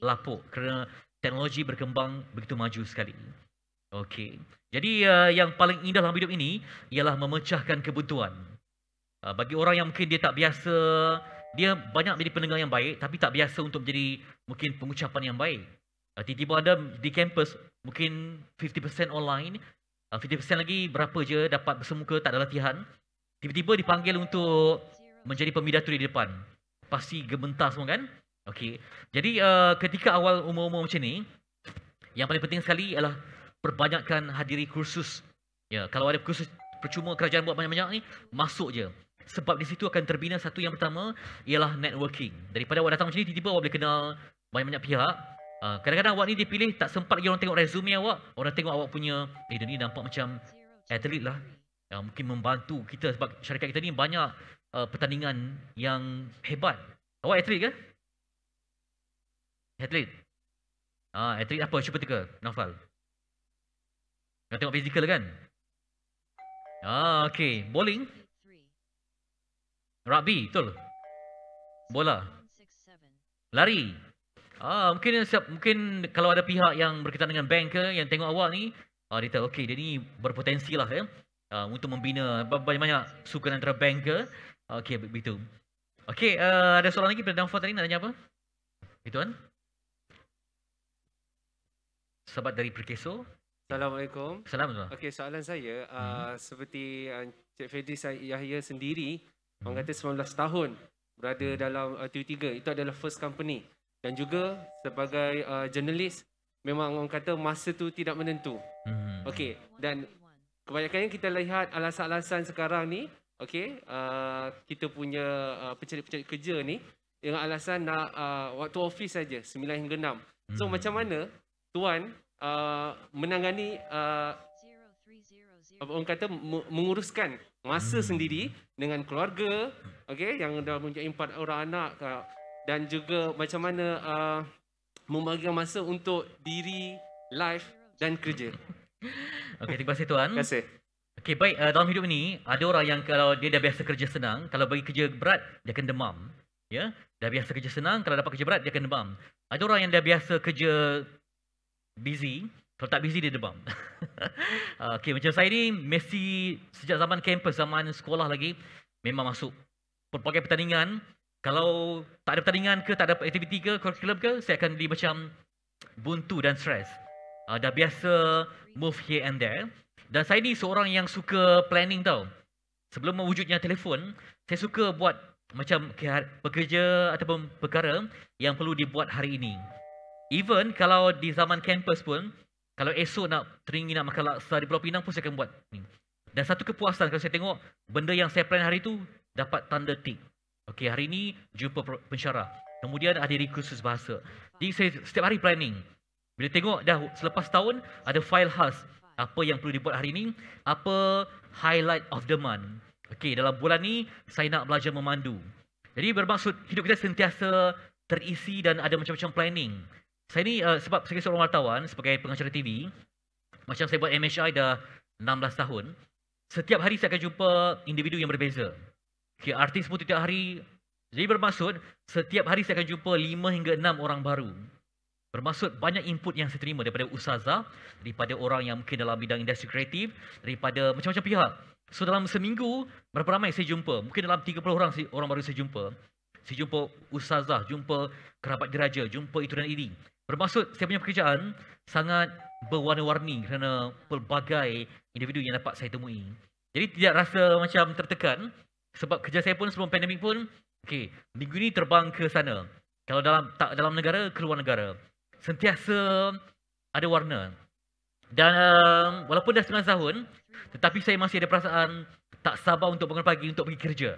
lapuk kerana teknologi berkembang begitu maju sekali. Okey. Jadi uh, yang paling indah dalam hidup ini ialah memecahkan kebutuhan Uh, bagi orang yang mungkin dia tak biasa, dia banyak menjadi pendengar yang baik tapi tak biasa untuk menjadi mungkin pengucapan yang baik. Uh, tiba-tiba ada di kampus mungkin 50% online, uh, 50% lagi berapa je dapat bersemuka tak ada latihan. Tiba-tiba dipanggil untuk menjadi pemidatu di depan. Pasti gementar semua kan? Okey. Jadi uh, ketika awal umur-umur macam ni, yang paling penting sekali ialah perbanyakkan hadiri kursus. Ya, kalau ada kursus percuma kerajaan buat banyak-banyak ni, masuk je. Sebab di situ akan terbina satu yang pertama ialah networking. Daripada awak datang macam tiba-tiba awak boleh kenal banyak-banyak pihak. Ah, kadang-kadang awak ni dipilih, tak sempat lagi orang tengok resume awak. Orang tengok awak punya, eh dia ni nampak macam atlet lah. Yang ah, mungkin membantu kita sebab syarikat kita ni banyak uh, pertandingan yang hebat. Awak atlet ke? Atlet? Ah, atlet apa? Cuba teka, Naufal. Kau tengok physical kan? Ah, okay. Bowling. Rugby, betul. Bola. Lari. Ah, mungkin siap, mungkin kalau ada pihak yang berkaitan dengan bank ke yang tengok awak ni, ah, dia tahu, okay, dia ni berpotensi lah ya. Ah, untuk membina banyak-banyak sukan antara bank ke. Ah, okay, begitu. Okay, uh, ah, ada soalan lagi pada Danfa tadi nak tanya apa? Itu kan? Sahabat dari Perkeso. Assalamualaikum. Assalamualaikum. Okey, soalan saya uh, hmm. seperti Encik uh, Fedri Yahya sendiri hmm. orang kata 19 tahun berada hmm. dalam uh, TU3 itu adalah first company dan juga sebagai uh, journalist memang orang kata masa tu tidak menentu. Hmm. Okey, dan kebanyakannya kita lihat alasan-alasan sekarang ni okey uh, kita punya uh, pencari-pencari kerja ni dengan alasan nak uh, waktu office saja 9 hingga 6. So hmm. macam mana tuan Uh, menangani uh, apa orang kata menguruskan masa hmm. sendiri dengan keluarga okey yang dah punya empat orang anak uh, dan juga macam mana uh, membagikan masa untuk diri life dan kerja okey terima kasih tuan terima kasih Okey baik uh, dalam hidup ini ada orang yang kalau dia dah biasa kerja senang kalau bagi kerja berat dia akan demam ya dah biasa kerja senang kalau dapat kerja berat dia akan demam ada orang yang dah biasa kerja busy, kalau tak busy dia demam. okay, macam saya ni mesti sejak zaman kampus, zaman sekolah lagi memang masuk pelbagai pertandingan. Kalau tak ada pertandingan ke, tak ada aktiviti ke, club ke, saya akan jadi macam buntu dan stres. Uh, ah, dah biasa move here and there. Dan saya ni seorang yang suka planning tau. Sebelum mewujudnya telefon, saya suka buat macam pekerja ataupun perkara yang perlu dibuat hari ini. Even kalau di zaman kampus pun, kalau esok nak teringin nak makan laksa di Pulau Pinang pun saya akan buat. Dan satu kepuasan kalau saya tengok benda yang saya plan hari itu dapat tanda tik. Okey, hari ini jumpa pensyarah. Kemudian ada rekursus bahasa. Jadi saya setiap hari planning. Bila tengok dah selepas tahun ada file khas. Apa yang perlu dibuat hari ini? Apa highlight of the month? Okey, dalam bulan ni saya nak belajar memandu. Jadi bermaksud hidup kita sentiasa terisi dan ada macam-macam planning. Saya ni uh, sebab sebagai seorang wartawan, sebagai pengacara TV, macam saya buat MHI dah 16 tahun, setiap hari saya akan jumpa individu yang berbeza. Okay, artis pun setiap hari. Jadi bermaksud, setiap hari saya akan jumpa 5 hingga 6 orang baru. Bermaksud banyak input yang saya terima daripada usazah, daripada orang yang mungkin dalam bidang industri kreatif, daripada macam-macam pihak. So dalam seminggu, berapa ramai saya jumpa? Mungkin dalam 30 orang orang baru saya jumpa. Saya jumpa usazah, jumpa kerabat diraja, jumpa itu dan ini. Bermaksud saya punya pekerjaan sangat berwarna-warni kerana pelbagai individu yang dapat saya temui. Jadi tidak rasa macam tertekan sebab kerja saya pun sebelum pandemik pun okey, minggu ini terbang ke sana. Kalau dalam tak dalam negara, keluar negara. Sentiasa ada warna. Dan um, walaupun dah setengah tahun, tetapi saya masih ada perasaan tak sabar untuk bangun pagi untuk pergi kerja.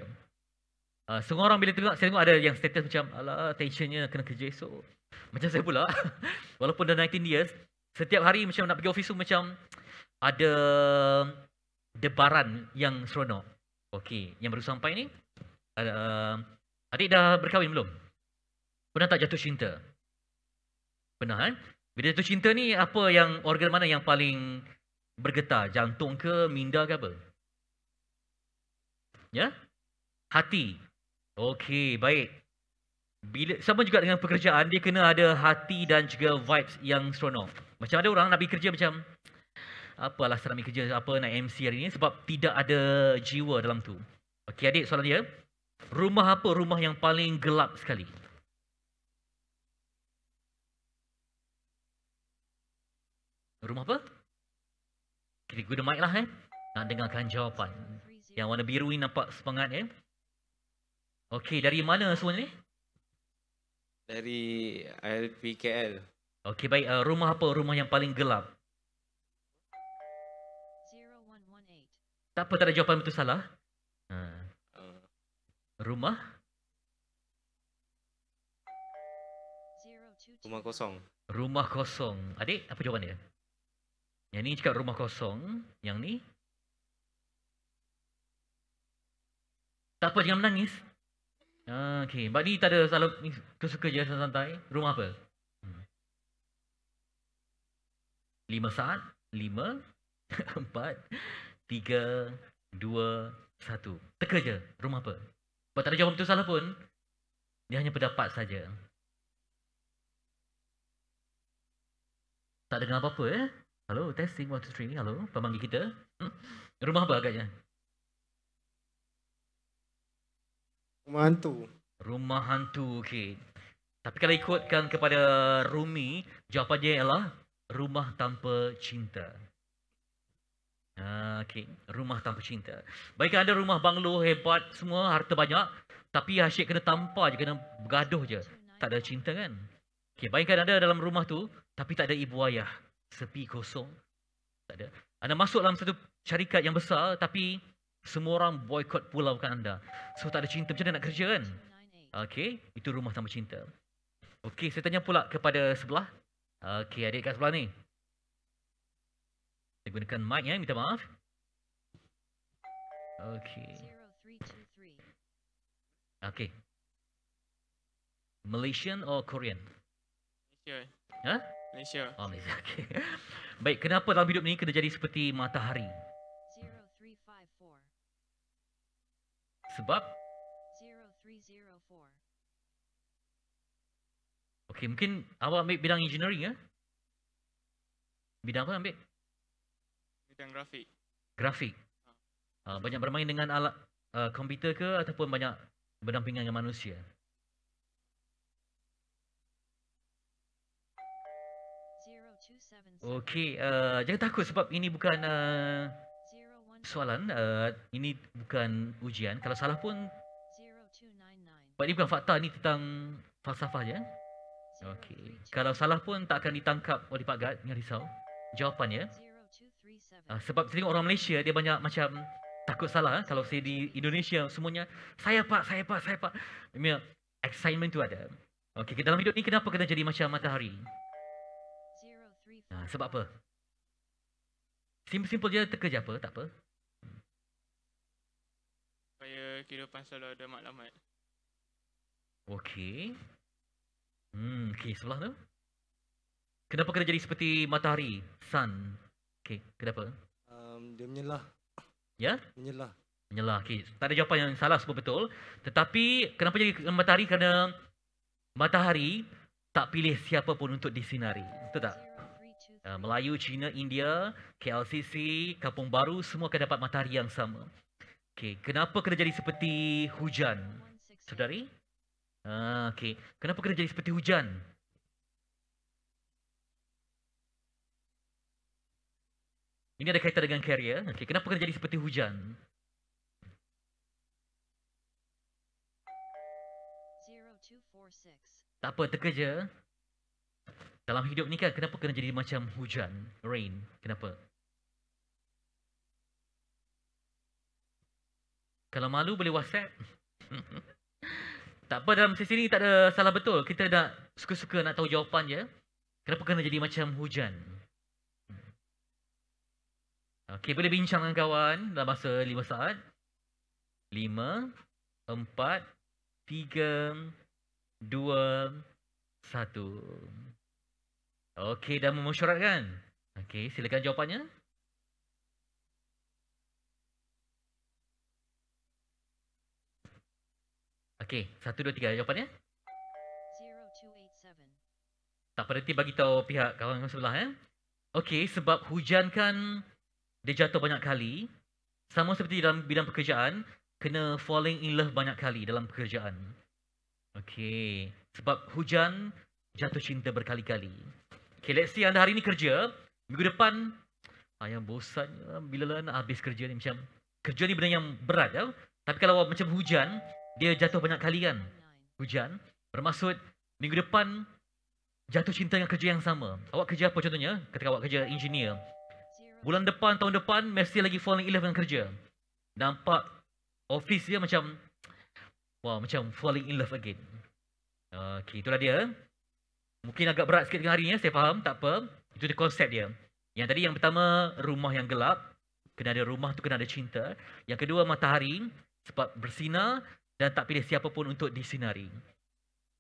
Uh, semua orang bila tengok, saya tengok ada yang status macam, alah, tensionnya kena kerja esok. Macam saya pula. Walaupun dah 19 years, setiap hari macam nak pergi office tu macam ada debaran yang seronok. Okey, yang baru sampai ni. Uh, adik dah berkahwin belum? Pernah tak jatuh cinta? Pernah kan? Bila jatuh cinta ni, apa yang organ mana yang paling bergetar? Jantung ke, minda ke apa? Ya? Yeah? Hati, Okey, baik. Bila sama juga dengan pekerjaan, dia kena ada hati dan juga vibes yang seronok. Macam ada orang nak pergi kerja macam apa lah seram kerja apa nak MC hari ni sebab tidak ada jiwa dalam tu. Okey adik soalan dia. Rumah apa rumah yang paling gelap sekali? Rumah apa? Kita guna mic lah eh. Nak dengarkan jawapan. Yang warna biru ni nampak semangat eh. Okey, dari mana semua ni? Dari LPKL. Okey, baik. Uh, rumah apa rumah yang paling gelap? Tak apa, tak ada jawapan betul salah. Uh. Rumah? Rumah kosong. Rumah kosong. Adik, apa jawapan dia? Yang ni cakap rumah kosong. Yang ni? Tak apa, jangan menangis. Ah, okay. ni tak ada salah ni tu suka je santai. Rumah apa? Hmm. Lima saat, lima, empat, tiga, dua, satu. Teka je, rumah apa? Kalau tak ada jawapan tu salah pun, dia hanya pendapat saja. Tak ada apa-apa eh? Hello, testing, one, two, three hello, pemanggil kita. Hmm? Rumah apa agaknya? Rumah hantu. Rumah hantu, okey. Tapi kalau ikutkan kepada Rumi, jawapan dia ialah rumah tanpa cinta. Uh, okey, rumah tanpa cinta. Baikkan ada rumah banglo hebat semua, harta banyak. Tapi asyik kena tampar je, kena bergaduh je. Tak ada cinta kan? Okey, bayangkan ada dalam rumah tu, tapi tak ada ibu ayah. Sepi kosong. Tak ada. Anda masuk dalam satu syarikat yang besar, tapi semua orang boycott pula bukan anda. So tak ada cinta macam mana nak kerja kan? Okay, itu rumah tanpa cinta. Okay, saya tanya pula kepada sebelah. Okay, adik kat sebelah ni. Saya gunakan mic ya, minta maaf. Okay. Okay. Malaysian or Korean? Malaysia. Hah? Malaysia. Oh, Malaysia. Okay. Baik, kenapa dalam hidup ni kena jadi seperti matahari? sebab okay, mungkin awak ambil bidang engineering ya? Bidang apa ambil? Bidang grafik. Grafik. Ha. Uh, banyak bermain dengan alat uh, ah, komputer ke ataupun banyak berdampingan dengan manusia? Okay, uh, ah, jangan takut sebab ini bukan uh, soalan uh, ini bukan ujian kalau salah pun buat ini bukan fakta ni tentang falsafah je eh. okey kalau salah pun tak akan ditangkap oleh pak gad jangan risau jawapan ya uh, sebab sering orang Malaysia dia banyak macam takut salah kalau saya di Indonesia semuanya saya pak saya pak saya pak Demi, excitement tu ada okey dalam hidup ni kenapa kena jadi macam matahari uh, sebab apa Simple-simple je terkejap apa, tak apa kira pasal ada maklumat. Okay. Hmm, Okay. sebelah tu. Kenapa kena jadi seperti matahari? Sun. Okay. kenapa? Um, dia menyelah. Ya? Yeah? Menyelah. Menyelah. Okey, tak ada jawapan yang salah sebab betul. Tetapi kenapa jadi matahari? Kerana matahari tak pilih siapa pun untuk disinari. Betul tak? Uh, Melayu, China, India, KLCC, Kampung Baru semua akan dapat matahari yang sama. Okay, kenapa kena jadi seperti hujan? Saudari? Ah, okey. Kenapa kena jadi seperti hujan? Ini ada kaitan dengan carrier. Okay, kenapa kena jadi seperti hujan? Tak apa, terkeja. Dalam hidup ni kan, kenapa kena jadi macam hujan? Rain. Kenapa? Kenapa? Kalau malu boleh WhatsApp. tak apa dalam sesi ni tak ada salah betul. Kita dah suka-suka nak tahu jawapan je. Kenapa kena jadi macam hujan? Okey, boleh bincang dengan kawan dalam masa 5 saat. 5 4 3 Dua Satu Okey dah memusyarat kan? Okey silakan jawapannya Okey, satu, dua, tiga. Jawapannya? 0287. Tak berhenti bagi tahu pihak kawan kawan sebelah. Eh? Okey, sebab hujan kan dia jatuh banyak kali. Sama seperti dalam bidang pekerjaan, kena falling in love banyak kali dalam pekerjaan. Okey, sebab hujan jatuh cinta berkali-kali. Okey, let's see anda hari ini kerja. Minggu depan, ayam bosannya bila-bila lah nak habis kerja ni macam kerja ni benda yang berat ya. Tapi kalau macam hujan, dia jatuh banyak kali kan hujan bermaksud minggu depan jatuh cinta dengan kerja yang sama awak kerja apa contohnya ketika awak kerja engineer bulan depan tahun depan mesti lagi falling in love dengan kerja nampak office dia macam wah macam falling in love again okey itulah dia mungkin agak berat sikit dengan hari ni eh, saya faham tak apa itu dia konsep dia yang tadi yang pertama rumah yang gelap kena ada rumah tu kena ada cinta yang kedua matahari sebab bersinar dan tak pilih siapa pun untuk disinari.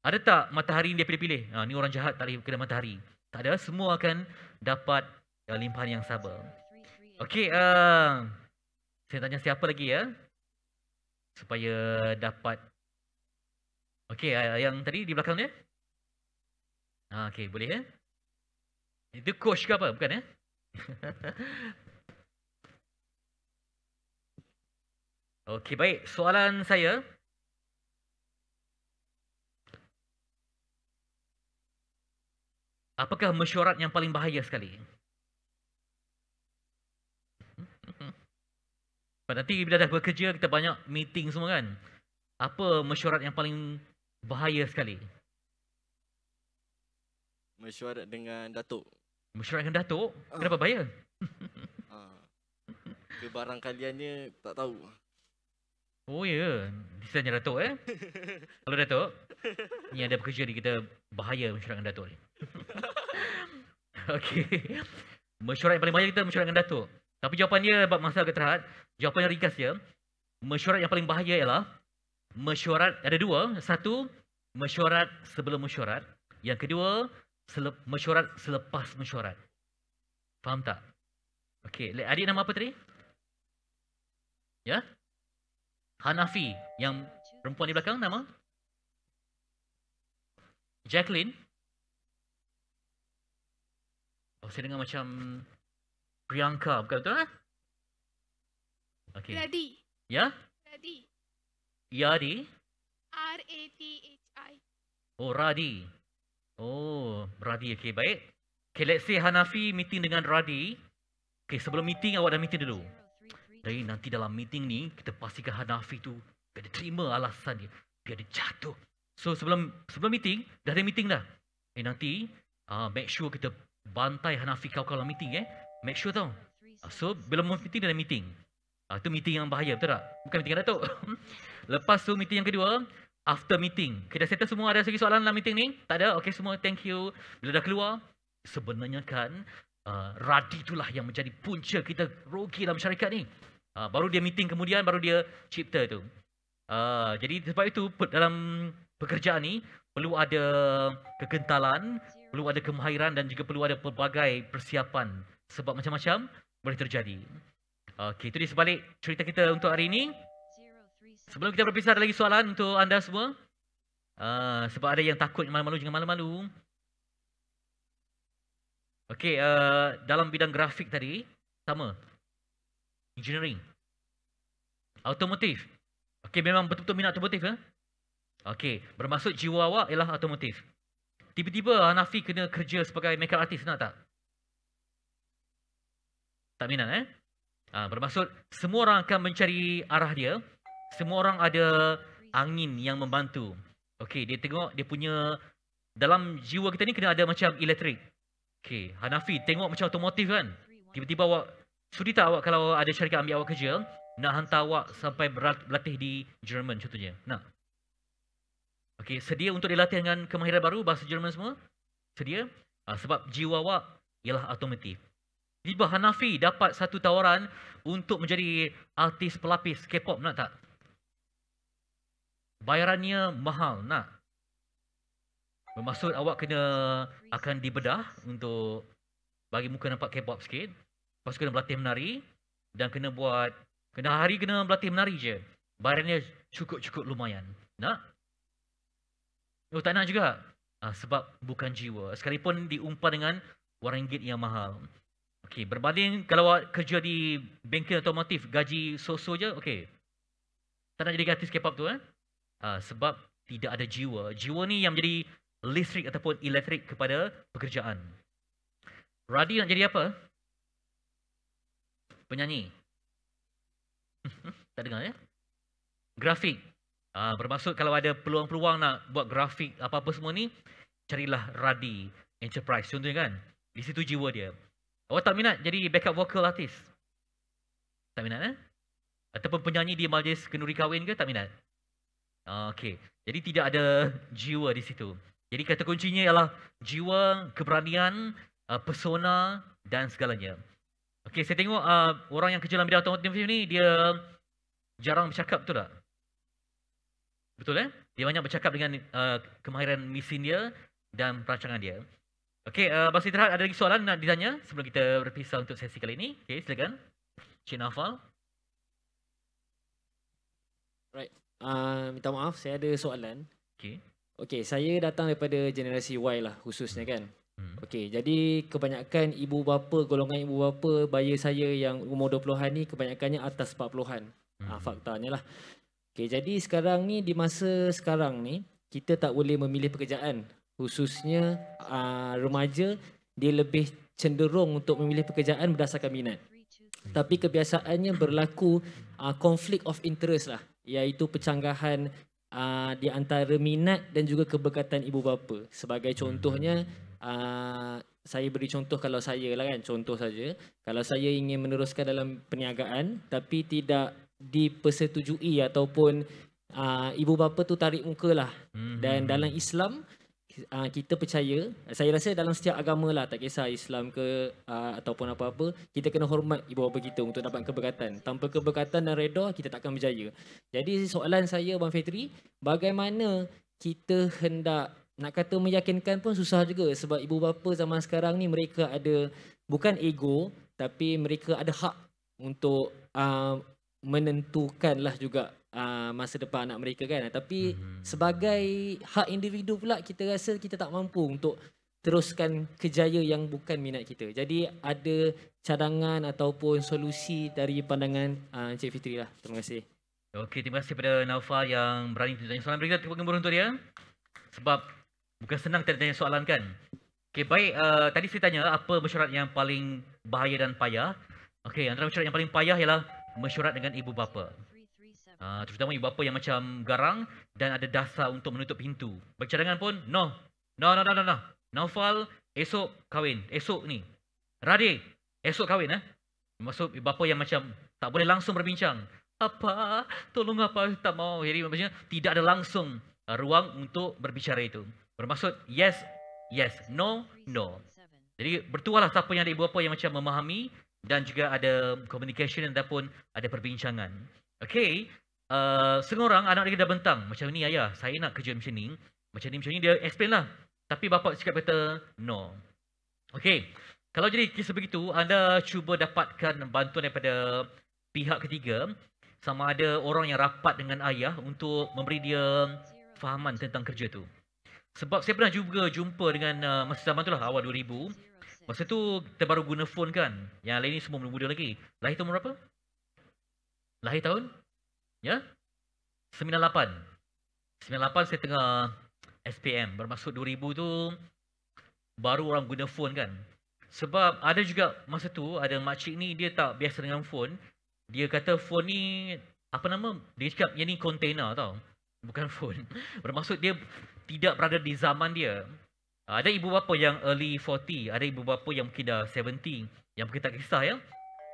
Ada tak matahari yang dia pilih-pilih? Ha, ni orang jahat tak boleh kena matahari. Tak ada, semua akan dapat uh, limpahan yang sabar. Okey, uh, saya tanya siapa lagi ya? Supaya dapat. Okey, uh, yang tadi di belakang dia? Ha, Okey, boleh ya? Itu coach ke apa? Bukan ya? Okey, baik. Soalan saya, Apakah mesyuarat yang paling bahaya sekali? Pada nanti bila dah bekerja, kita banyak meeting semua kan? Apa mesyuarat yang paling bahaya sekali? Mesyuarat dengan Datuk. Mesyuarat dengan Datuk? Ah. Kenapa bahaya? Ke ah. barang kaliannya tak tahu. Oh ya, yeah. di Datuk eh. Kalau Datuk, ni ada pekerja ni kita bahaya mesyuarat dengan Datuk ni. Okey. Mesyuarat yang paling bahaya kita mesyuarat dengan Datuk. Tapi jawapan dia buat masa ke terhad. Jawapan yang ringkas dia. Mesyuarat yang paling bahaya ialah. Mesyuarat ada dua. Satu. Mesyuarat sebelum mesyuarat. Yang kedua. Selep, mesyuarat selepas mesyuarat. Faham tak? Okey. Adik nama apa tadi? Ya? Hanafi. Yang perempuan di belakang nama? Jacqueline. Oh, saya dengar macam Priyanka, bukan betul kan? Eh? Okay. Radhi, Ya? Ready. Yadi? Ya, R-A-D-H-I. Oh, Radhi, Oh, Radhi, Okay, baik. Okay, let's say Hanafi meeting dengan Radhi. Okay, sebelum meeting, awak dah meeting dulu. Jadi nanti dalam meeting ni, kita pastikan Hanafi tu biar dia terima alasan dia. Biar dia jatuh. So, sebelum sebelum meeting, dah ada meeting dah. Eh, nanti uh, make sure kita bantai Hanafi kau kalau meeting eh. Make sure tau. Ah, so, bila mau meeting, dia ada meeting. Uh, itu meeting yang bahaya, betul tak? Bukan meeting Datuk. Lepas tu, meeting yang kedua, after meeting. Okay, dah settle semua, ada segi soalan dalam meeting ni? Tak ada? Okay, semua, thank you. Bila dah keluar, sebenarnya kan, uh, radi itulah yang menjadi punca kita rugi dalam syarikat ni. Uh, baru dia meeting kemudian, baru dia cipta tu. Uh, jadi, sebab itu, dalam pekerjaan ni, perlu ada kegentalan, perlu ada kemahiran dan juga perlu ada pelbagai persiapan sebab macam-macam boleh terjadi. Okey, itu di sebalik cerita kita untuk hari ini. Sebelum kita berpisah, ada lagi soalan untuk anda semua? Uh, sebab ada yang takut malu-malu, jangan malu-malu. Okey, uh, dalam bidang grafik tadi, sama. Engineering. Automotif. Okey, memang betul-betul minat automotif ya? Eh? Okey, bermaksud jiwa awak ialah automotif. Tiba-tiba Hanafi kena kerja sebagai makeup artist, nak tak? Tak minat eh? Ha, bermaksud semua orang akan mencari arah dia. Semua orang ada angin yang membantu. Okey, dia tengok dia punya dalam jiwa kita ni kena ada macam elektrik. Okey, Hanafi tengok macam otomotif kan? Tiba-tiba awak sudi tak awak kalau ada syarikat ambil awak kerja nak hantar awak sampai berlatih di Jerman contohnya. Nak? Okey, sedia untuk dilatih dengan kemahiran baru bahasa Jerman semua? Sedia? Uh, sebab jiwa awak ialah automotif. Riba Hanafi dapat satu tawaran untuk menjadi artis pelapis K-pop, nak tak? Bayarannya mahal, nak? Bermaksud awak kena akan dibedah untuk bagi muka nampak K-pop sikit. Lepas kena berlatih menari dan kena buat, kena hari kena berlatih menari je. Bayarannya cukup-cukup lumayan, nak? Oh tak nak juga. Ah, sebab bukan jiwa. Sekalipun diumpah dengan wang ringgit yang mahal. Okey, berbanding kalau awak kerja di bengkel otomotif, gaji so-so je, okey. Tak nak jadi gratis K-pop tu, eh? Ah, sebab tidak ada jiwa. Jiwa ni yang menjadi listrik ataupun elektrik kepada pekerjaan. Radhi nak jadi apa? Penyanyi. tak dengar, ya? Grafik. Uh, bermaksud kalau ada peluang-peluang nak buat grafik apa-apa semua ni, carilah Radi Enterprise. Contohnya kan, di situ jiwa dia. Awak tak minat jadi backup vocal artist? Tak minat eh? Ataupun penyanyi di majlis kenduri kahwin ke? Tak minat? Uh, okay. Jadi tidak ada jiwa di situ. Jadi kata kuncinya ialah jiwa, keberanian, uh, persona dan segalanya. Okay, saya tengok uh, orang yang kerja dalam bidang otomotif ni, dia jarang bercakap betul tak? Betul eh? Dia banyak bercakap dengan uh, kemahiran mesin dia dan perancangan dia. Okey, uh, Bang Sitrahat ada lagi soalan nak ditanya sebelum kita berpisah untuk sesi kali ini? Okey, silakan. Cik Nafal. Right. Uh, minta maaf, saya ada soalan. Okey. Okey, saya datang daripada generasi Y lah khususnya kan. Hmm. Okey, jadi kebanyakan ibu bapa, golongan ibu bapa, bayi saya yang umur 20-an ni kebanyakannya atas 40-an. Ah, hmm. faktanya lah. Okay, jadi sekarang ni di masa sekarang ni kita tak boleh memilih pekerjaan khususnya uh, remaja dia lebih cenderung untuk memilih pekerjaan berdasarkan minat. Tapi kebiasaannya berlaku uh, conflict of interest lah iaitu pecanggahan uh, ah, di antara minat dan juga keberkatan ibu bapa. Sebagai contohnya uh, saya beri contoh kalau saya lah kan contoh saja kalau saya ingin meneruskan dalam perniagaan tapi tidak dipersetujui ataupun uh, ibu bapa tu tarik muka lah. Mm-hmm. Dan dalam Islam, uh, kita percaya, saya rasa dalam setiap agama lah, tak kisah Islam ke uh, ataupun apa-apa, kita kena hormat ibu bapa kita untuk dapat keberkatan. Tanpa keberkatan dan reda, kita takkan berjaya. Jadi soalan saya, Bang Fetri, bagaimana kita hendak nak kata meyakinkan pun susah juga sebab ibu bapa zaman sekarang ni mereka ada bukan ego tapi mereka ada hak untuk uh, menentukanlah juga uh, masa depan anak mereka kan tapi mm-hmm. sebagai hak individu pula kita rasa kita tak mampu untuk teruskan kejaya yang bukan minat kita. Jadi ada cadangan ataupun solusi dari pandangan uh, Encik Fitri lah. Terima kasih. Okey, terima kasih kepada Naufal yang berani tanya soalan berikut. Terima kasih untuk dia. Sebab bukan senang tak tanya soalan kan. Okey, baik. Uh, tadi saya tanya apa mesyuarat yang paling bahaya dan payah. Okey, antara mesyuarat yang paling payah ialah mesyuarat dengan ibu bapa. Uh, terutama ibu bapa yang macam garang dan ada dasar untuk menutup pintu. Bercadangan pun, no. No, no, no, no, no. Naufal, esok kahwin. Esok ni. Radhe, esok kahwin. Eh? Maksud ibu bapa yang macam tak boleh langsung berbincang. Apa? Tolong apa? Tak mau. Jadi maksudnya tidak ada langsung uh, ruang untuk berbicara itu. Bermaksud yes, yes. No, no. Jadi bertualah siapa yang ada ibu bapa yang macam memahami dan juga ada communication ataupun ada perbincangan. Okay, uh, setengah orang anak dia dah bentang. Macam ni ayah, saya nak kerja macam ni. Macam ni, macam ni, dia explain lah. Tapi bapak cakap kata, no. Okay, kalau jadi kisah begitu, anda cuba dapatkan bantuan daripada pihak ketiga. Sama ada orang yang rapat dengan ayah untuk memberi dia fahaman tentang kerja tu. Sebab saya pernah juga jumpa dengan uh, masa zaman tu lah, awal 2000. Masa tu kita baru guna phone kan. Yang lain ni semua muda-muda lagi. Lahir tahun berapa? Lahir tahun? Ya? 98. 98 saya tengah SPM. Bermaksud 2000 tu baru orang guna phone kan. Sebab ada juga masa tu ada makcik ni dia tak biasa dengan phone. Dia kata phone ni apa nama? Dia cakap yang ni container tau. Bukan phone. Bermaksud dia tidak berada di zaman dia. Ada ibu bapa yang early 40, ada ibu bapa yang mungkin dah 70, yang mungkin tak kisah ya.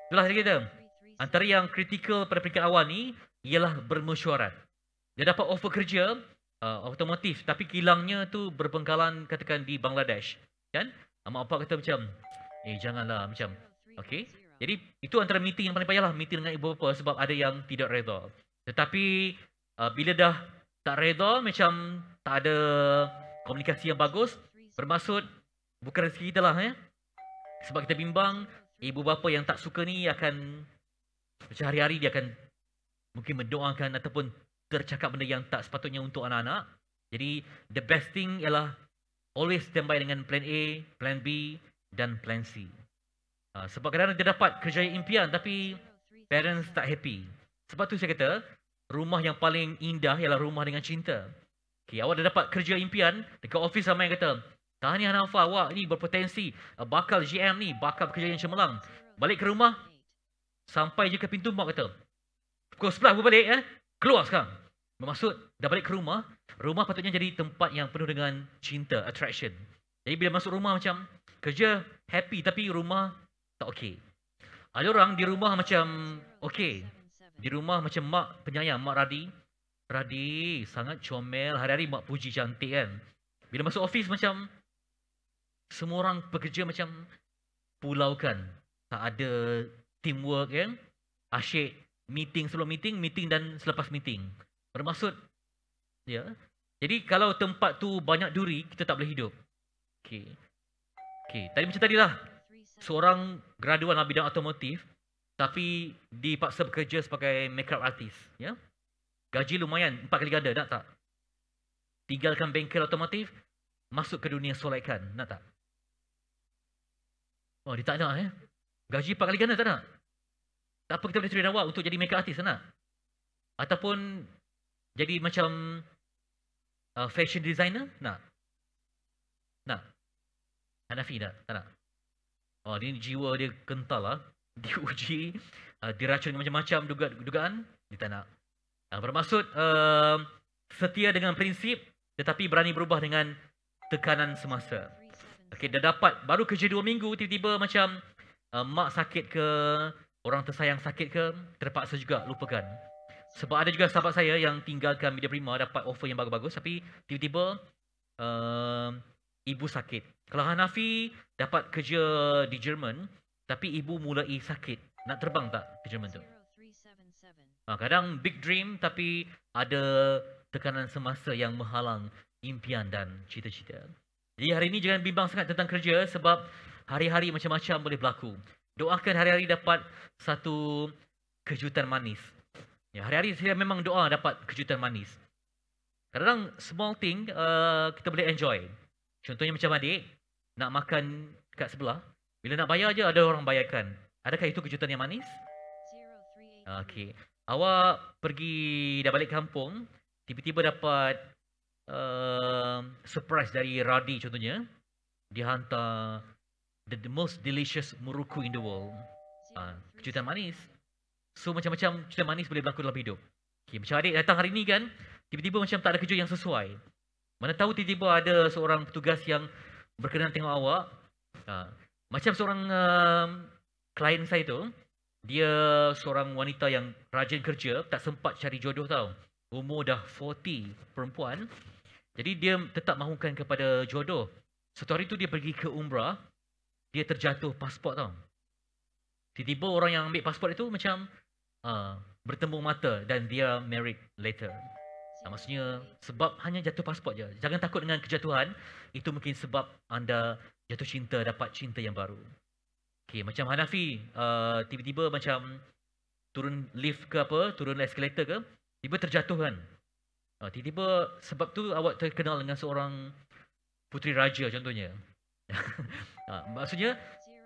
Itulah saya kata, antara yang kritikal pada peringkat awal ni, ialah bermesyuarat. Dia dapat offer kerja, uh, otomotif, tapi kilangnya tu berpengkalan katakan di Bangladesh. Kan? Mak bapa kata macam, eh janganlah macam, okay. Jadi, itu antara meeting yang paling payah lah, meeting dengan ibu bapa sebab ada yang tidak reda. Tetapi, uh, bila dah tak reda, macam tak ada komunikasi yang bagus, Bermaksud bukan rezeki kita lah ya. Sebab kita bimbang ibu bapa yang tak suka ni akan macam hari-hari dia akan mungkin mendoakan ataupun tercakap benda yang tak sepatutnya untuk anak-anak. Jadi the best thing ialah always standby dengan plan A, plan B dan plan C. Uh, sebab kadang-kadang dia dapat kerja impian tapi parents tak happy. Sebab tu saya kata rumah yang paling indah ialah rumah dengan cinta. Okay, awak dah dapat kerja impian dekat office ramai yang kata Tahniah Hanafa, wah ini berpotensi eh, bakal GM ni, bakal bekerja yang cemerlang. Balik ke rumah, sampai je ke pintu, mak kata, pukul 11 pun balik, eh? keluar sekarang. Bermaksud, dah balik ke rumah, rumah patutnya jadi tempat yang penuh dengan cinta, attraction. Jadi bila masuk rumah macam, kerja happy tapi rumah tak okey. Ada orang di rumah macam okey. Di rumah macam mak penyayang, mak Radi. Radi sangat comel, hari-hari mak puji cantik kan. Bila masuk office macam semua orang bekerja macam pulau kan. Tak ada teamwork kan. Asyik meeting sebelum meeting, meeting dan selepas meeting. Bermaksud, ya. Jadi kalau tempat tu banyak duri, kita tak boleh hidup. okay okay tadi macam tadi lah. Seorang graduan dalam bidang automotif, tapi dipaksa bekerja sebagai makeup artist. Ya. Gaji lumayan, empat kali ganda, nak tak? Tinggalkan bengkel otomotif, masuk ke dunia solekan, nak tak? Oh, dia tak nak eh. Gaji empat kali ganda tak nak. Tak apa kita boleh train awak untuk jadi makeup artist sana. Ataupun jadi macam uh, fashion designer, nak? Nak? Hanafi tak? Tak nak? Oh, ini jiwa dia kental lah. Diuji, uh, diracun macam-macam dugaan, dia tak nak. Uh, bermaksud, uh, setia dengan prinsip tetapi berani berubah dengan tekanan Semasa. Okay, dah dapat baru kerja dua minggu tiba-tiba macam uh, mak sakit ke, orang tersayang sakit ke, terpaksa juga lupakan. Sebab ada juga sahabat saya yang tinggalkan media prima dapat offer yang bagus-bagus tapi tiba-tiba uh, ibu sakit. Kalau Hanafi dapat kerja di Jerman tapi ibu mulai e sakit, nak terbang tak ke Jerman tu? Ha, kadang big dream tapi ada tekanan semasa yang menghalang impian dan cita-cita. Jadi hari ini jangan bimbang sangat tentang kerja sebab hari-hari macam-macam boleh berlaku. Doakan hari-hari dapat satu kejutan manis. Ya, hari-hari saya memang doa dapat kejutan manis. Kadang-kadang small thing uh, kita boleh enjoy. Contohnya macam adik nak makan kat sebelah. Bila nak bayar je ada orang bayarkan. Adakah itu kejutan yang manis? Okay. Awak pergi dah balik kampung, tiba-tiba dapat Ehm, surprise dari Radi contohnya dia hantar the, the most delicious muruku in the world uh, kejutan manis so macam-macam kejutan manis boleh berlaku dalam hidup okay, macam adik datang hari ni kan tiba-tiba macam tak ada kejut yang sesuai mana tahu tiba-tiba ada seorang petugas yang berkenan tengok awak uh, macam seorang uh, klien saya tu dia seorang wanita yang rajin kerja tak sempat cari jodoh tau umur dah 40 perempuan jadi dia tetap mahukan kepada jodoh. Satu hari tu dia pergi ke Umrah, dia terjatuh pasport tau. Tiba-tiba orang yang ambil pasport itu macam uh, bertemu mata dan dia married later. Nah, maksudnya sebab hanya jatuh pasport je. Jangan takut dengan kejatuhan. Itu mungkin sebab anda jatuh cinta, dapat cinta yang baru. Okay, macam Hanafi, uh, tiba-tiba macam turun lift ke apa, turun eskalator ke, tiba terjatuh kan. Uh, tiba-tiba sebab tu awak terkenal dengan seorang putri raja contohnya. uh, maksudnya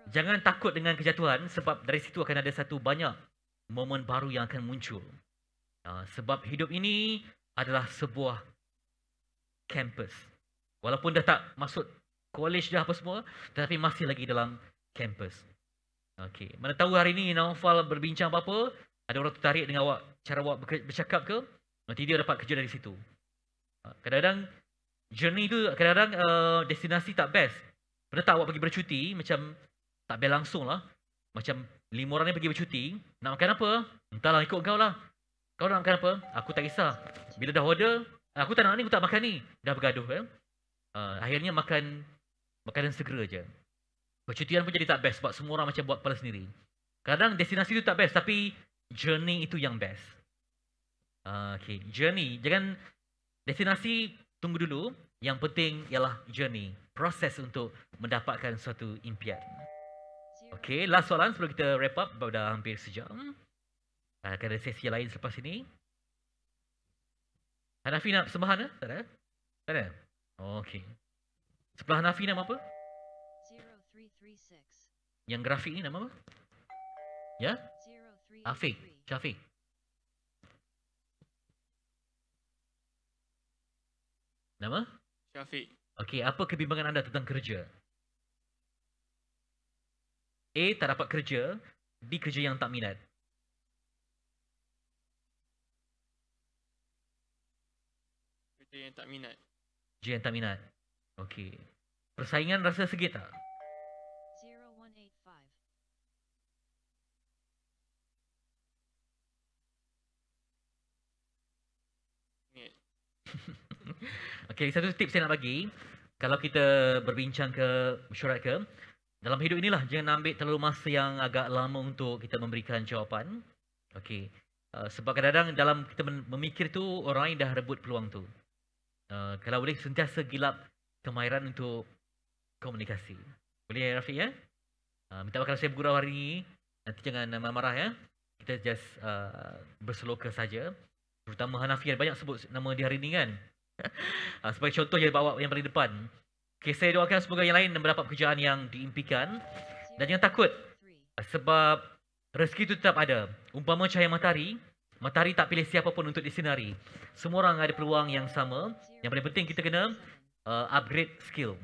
jangan takut dengan kejatuhan sebab dari situ akan ada satu banyak momen baru yang akan muncul. Uh, sebab hidup ini adalah sebuah campus Walaupun dah tak masuk college dah apa semua tetapi masih lagi dalam campus Okey, mana tahu hari ini Naufal berbincang apa-apa, ada orang tertarik dengan awak cara awak bercakap ke? Nanti dia dapat kerja dari situ. Ah, kadang-kadang journey tu, kadang-kadang uh, destinasi tak best. Pernah tak awak pergi bercuti, macam tak best langsung lah. Macam lima orang ni pergi bercuti, nak makan apa? Entahlah, ikut kau lah. Kau nak makan apa? Aku tak kisah. Bila dah order, eh, aku tak nak ni, aku tak makan ni. Dah bergaduh. Eh? Uh, akhirnya makan makanan segera je. Percutian pun jadi tak best sebab semua orang macam buat kepala sendiri. Kadang destinasi tu tak best tapi journey itu yang best. Okay, journey. Jangan destinasi tunggu dulu. Yang penting ialah journey. Proses untuk mendapatkan suatu impian. Okay, last soalan sebelum kita wrap up. Dah hampir sejam. Ah, akan ada sesi lain selepas ini. Hanafi nak persembahan? Tak ada? Tak ada? Okay. Sebelah Hanafi nama apa? Yang grafik ni nama apa? Ya? Yeah? Afiq. Syafiq. Nama? Syafiq. Okey, apa kebimbangan anda tentang kerja? A. Tak dapat kerja. B. Kerja yang tak minat. Kerja yang tak minat. Kerja yang tak minat. Okey. Persaingan rasa segit tak? Yeah. Okay, satu tips saya nak bagi. Kalau kita berbincang ke mesyuarat ke, dalam hidup inilah jangan ambil terlalu masa yang agak lama untuk kita memberikan jawapan. Okay. Uh, eh, sebab kadang-kadang dalam kita memikir tu orang lain dah rebut peluang tu. Uh, kalau boleh sentiasa gilap kemahiran untuk komunikasi. Boleh ya Rafiq ya? Uh, minta maaf kalau saya bergurau hari ini. Nanti jangan marah-marah ya. Kita just uh, bersloka saja. Terutama Hanafi yang banyak sebut nama di hari ini kan ha, sebagai contoh dia bawa yang paling depan. Okay, saya doakan semoga yang lain mendapat pekerjaan yang diimpikan. Dan jangan takut sebab rezeki itu tetap ada. Umpama cahaya matahari, matahari tak pilih siapa pun untuk disinari. Semua orang ada peluang yang sama. Yang paling penting kita kena uh, upgrade skill.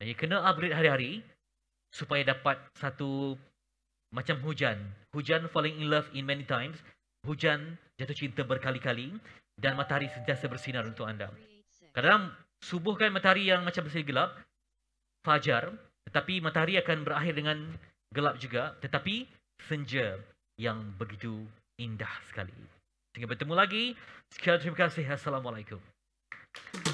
Dan you kena upgrade hari-hari supaya dapat satu macam hujan. Hujan falling in love in many times. Hujan jatuh cinta berkali-kali dan matahari sentiasa bersinar untuk anda. Kadang subuh kan matahari yang macam bersih gelap, fajar, tetapi matahari akan berakhir dengan gelap juga, tetapi senja yang begitu indah sekali. Sehingga bertemu lagi. Sekian terima kasih. Assalamualaikum.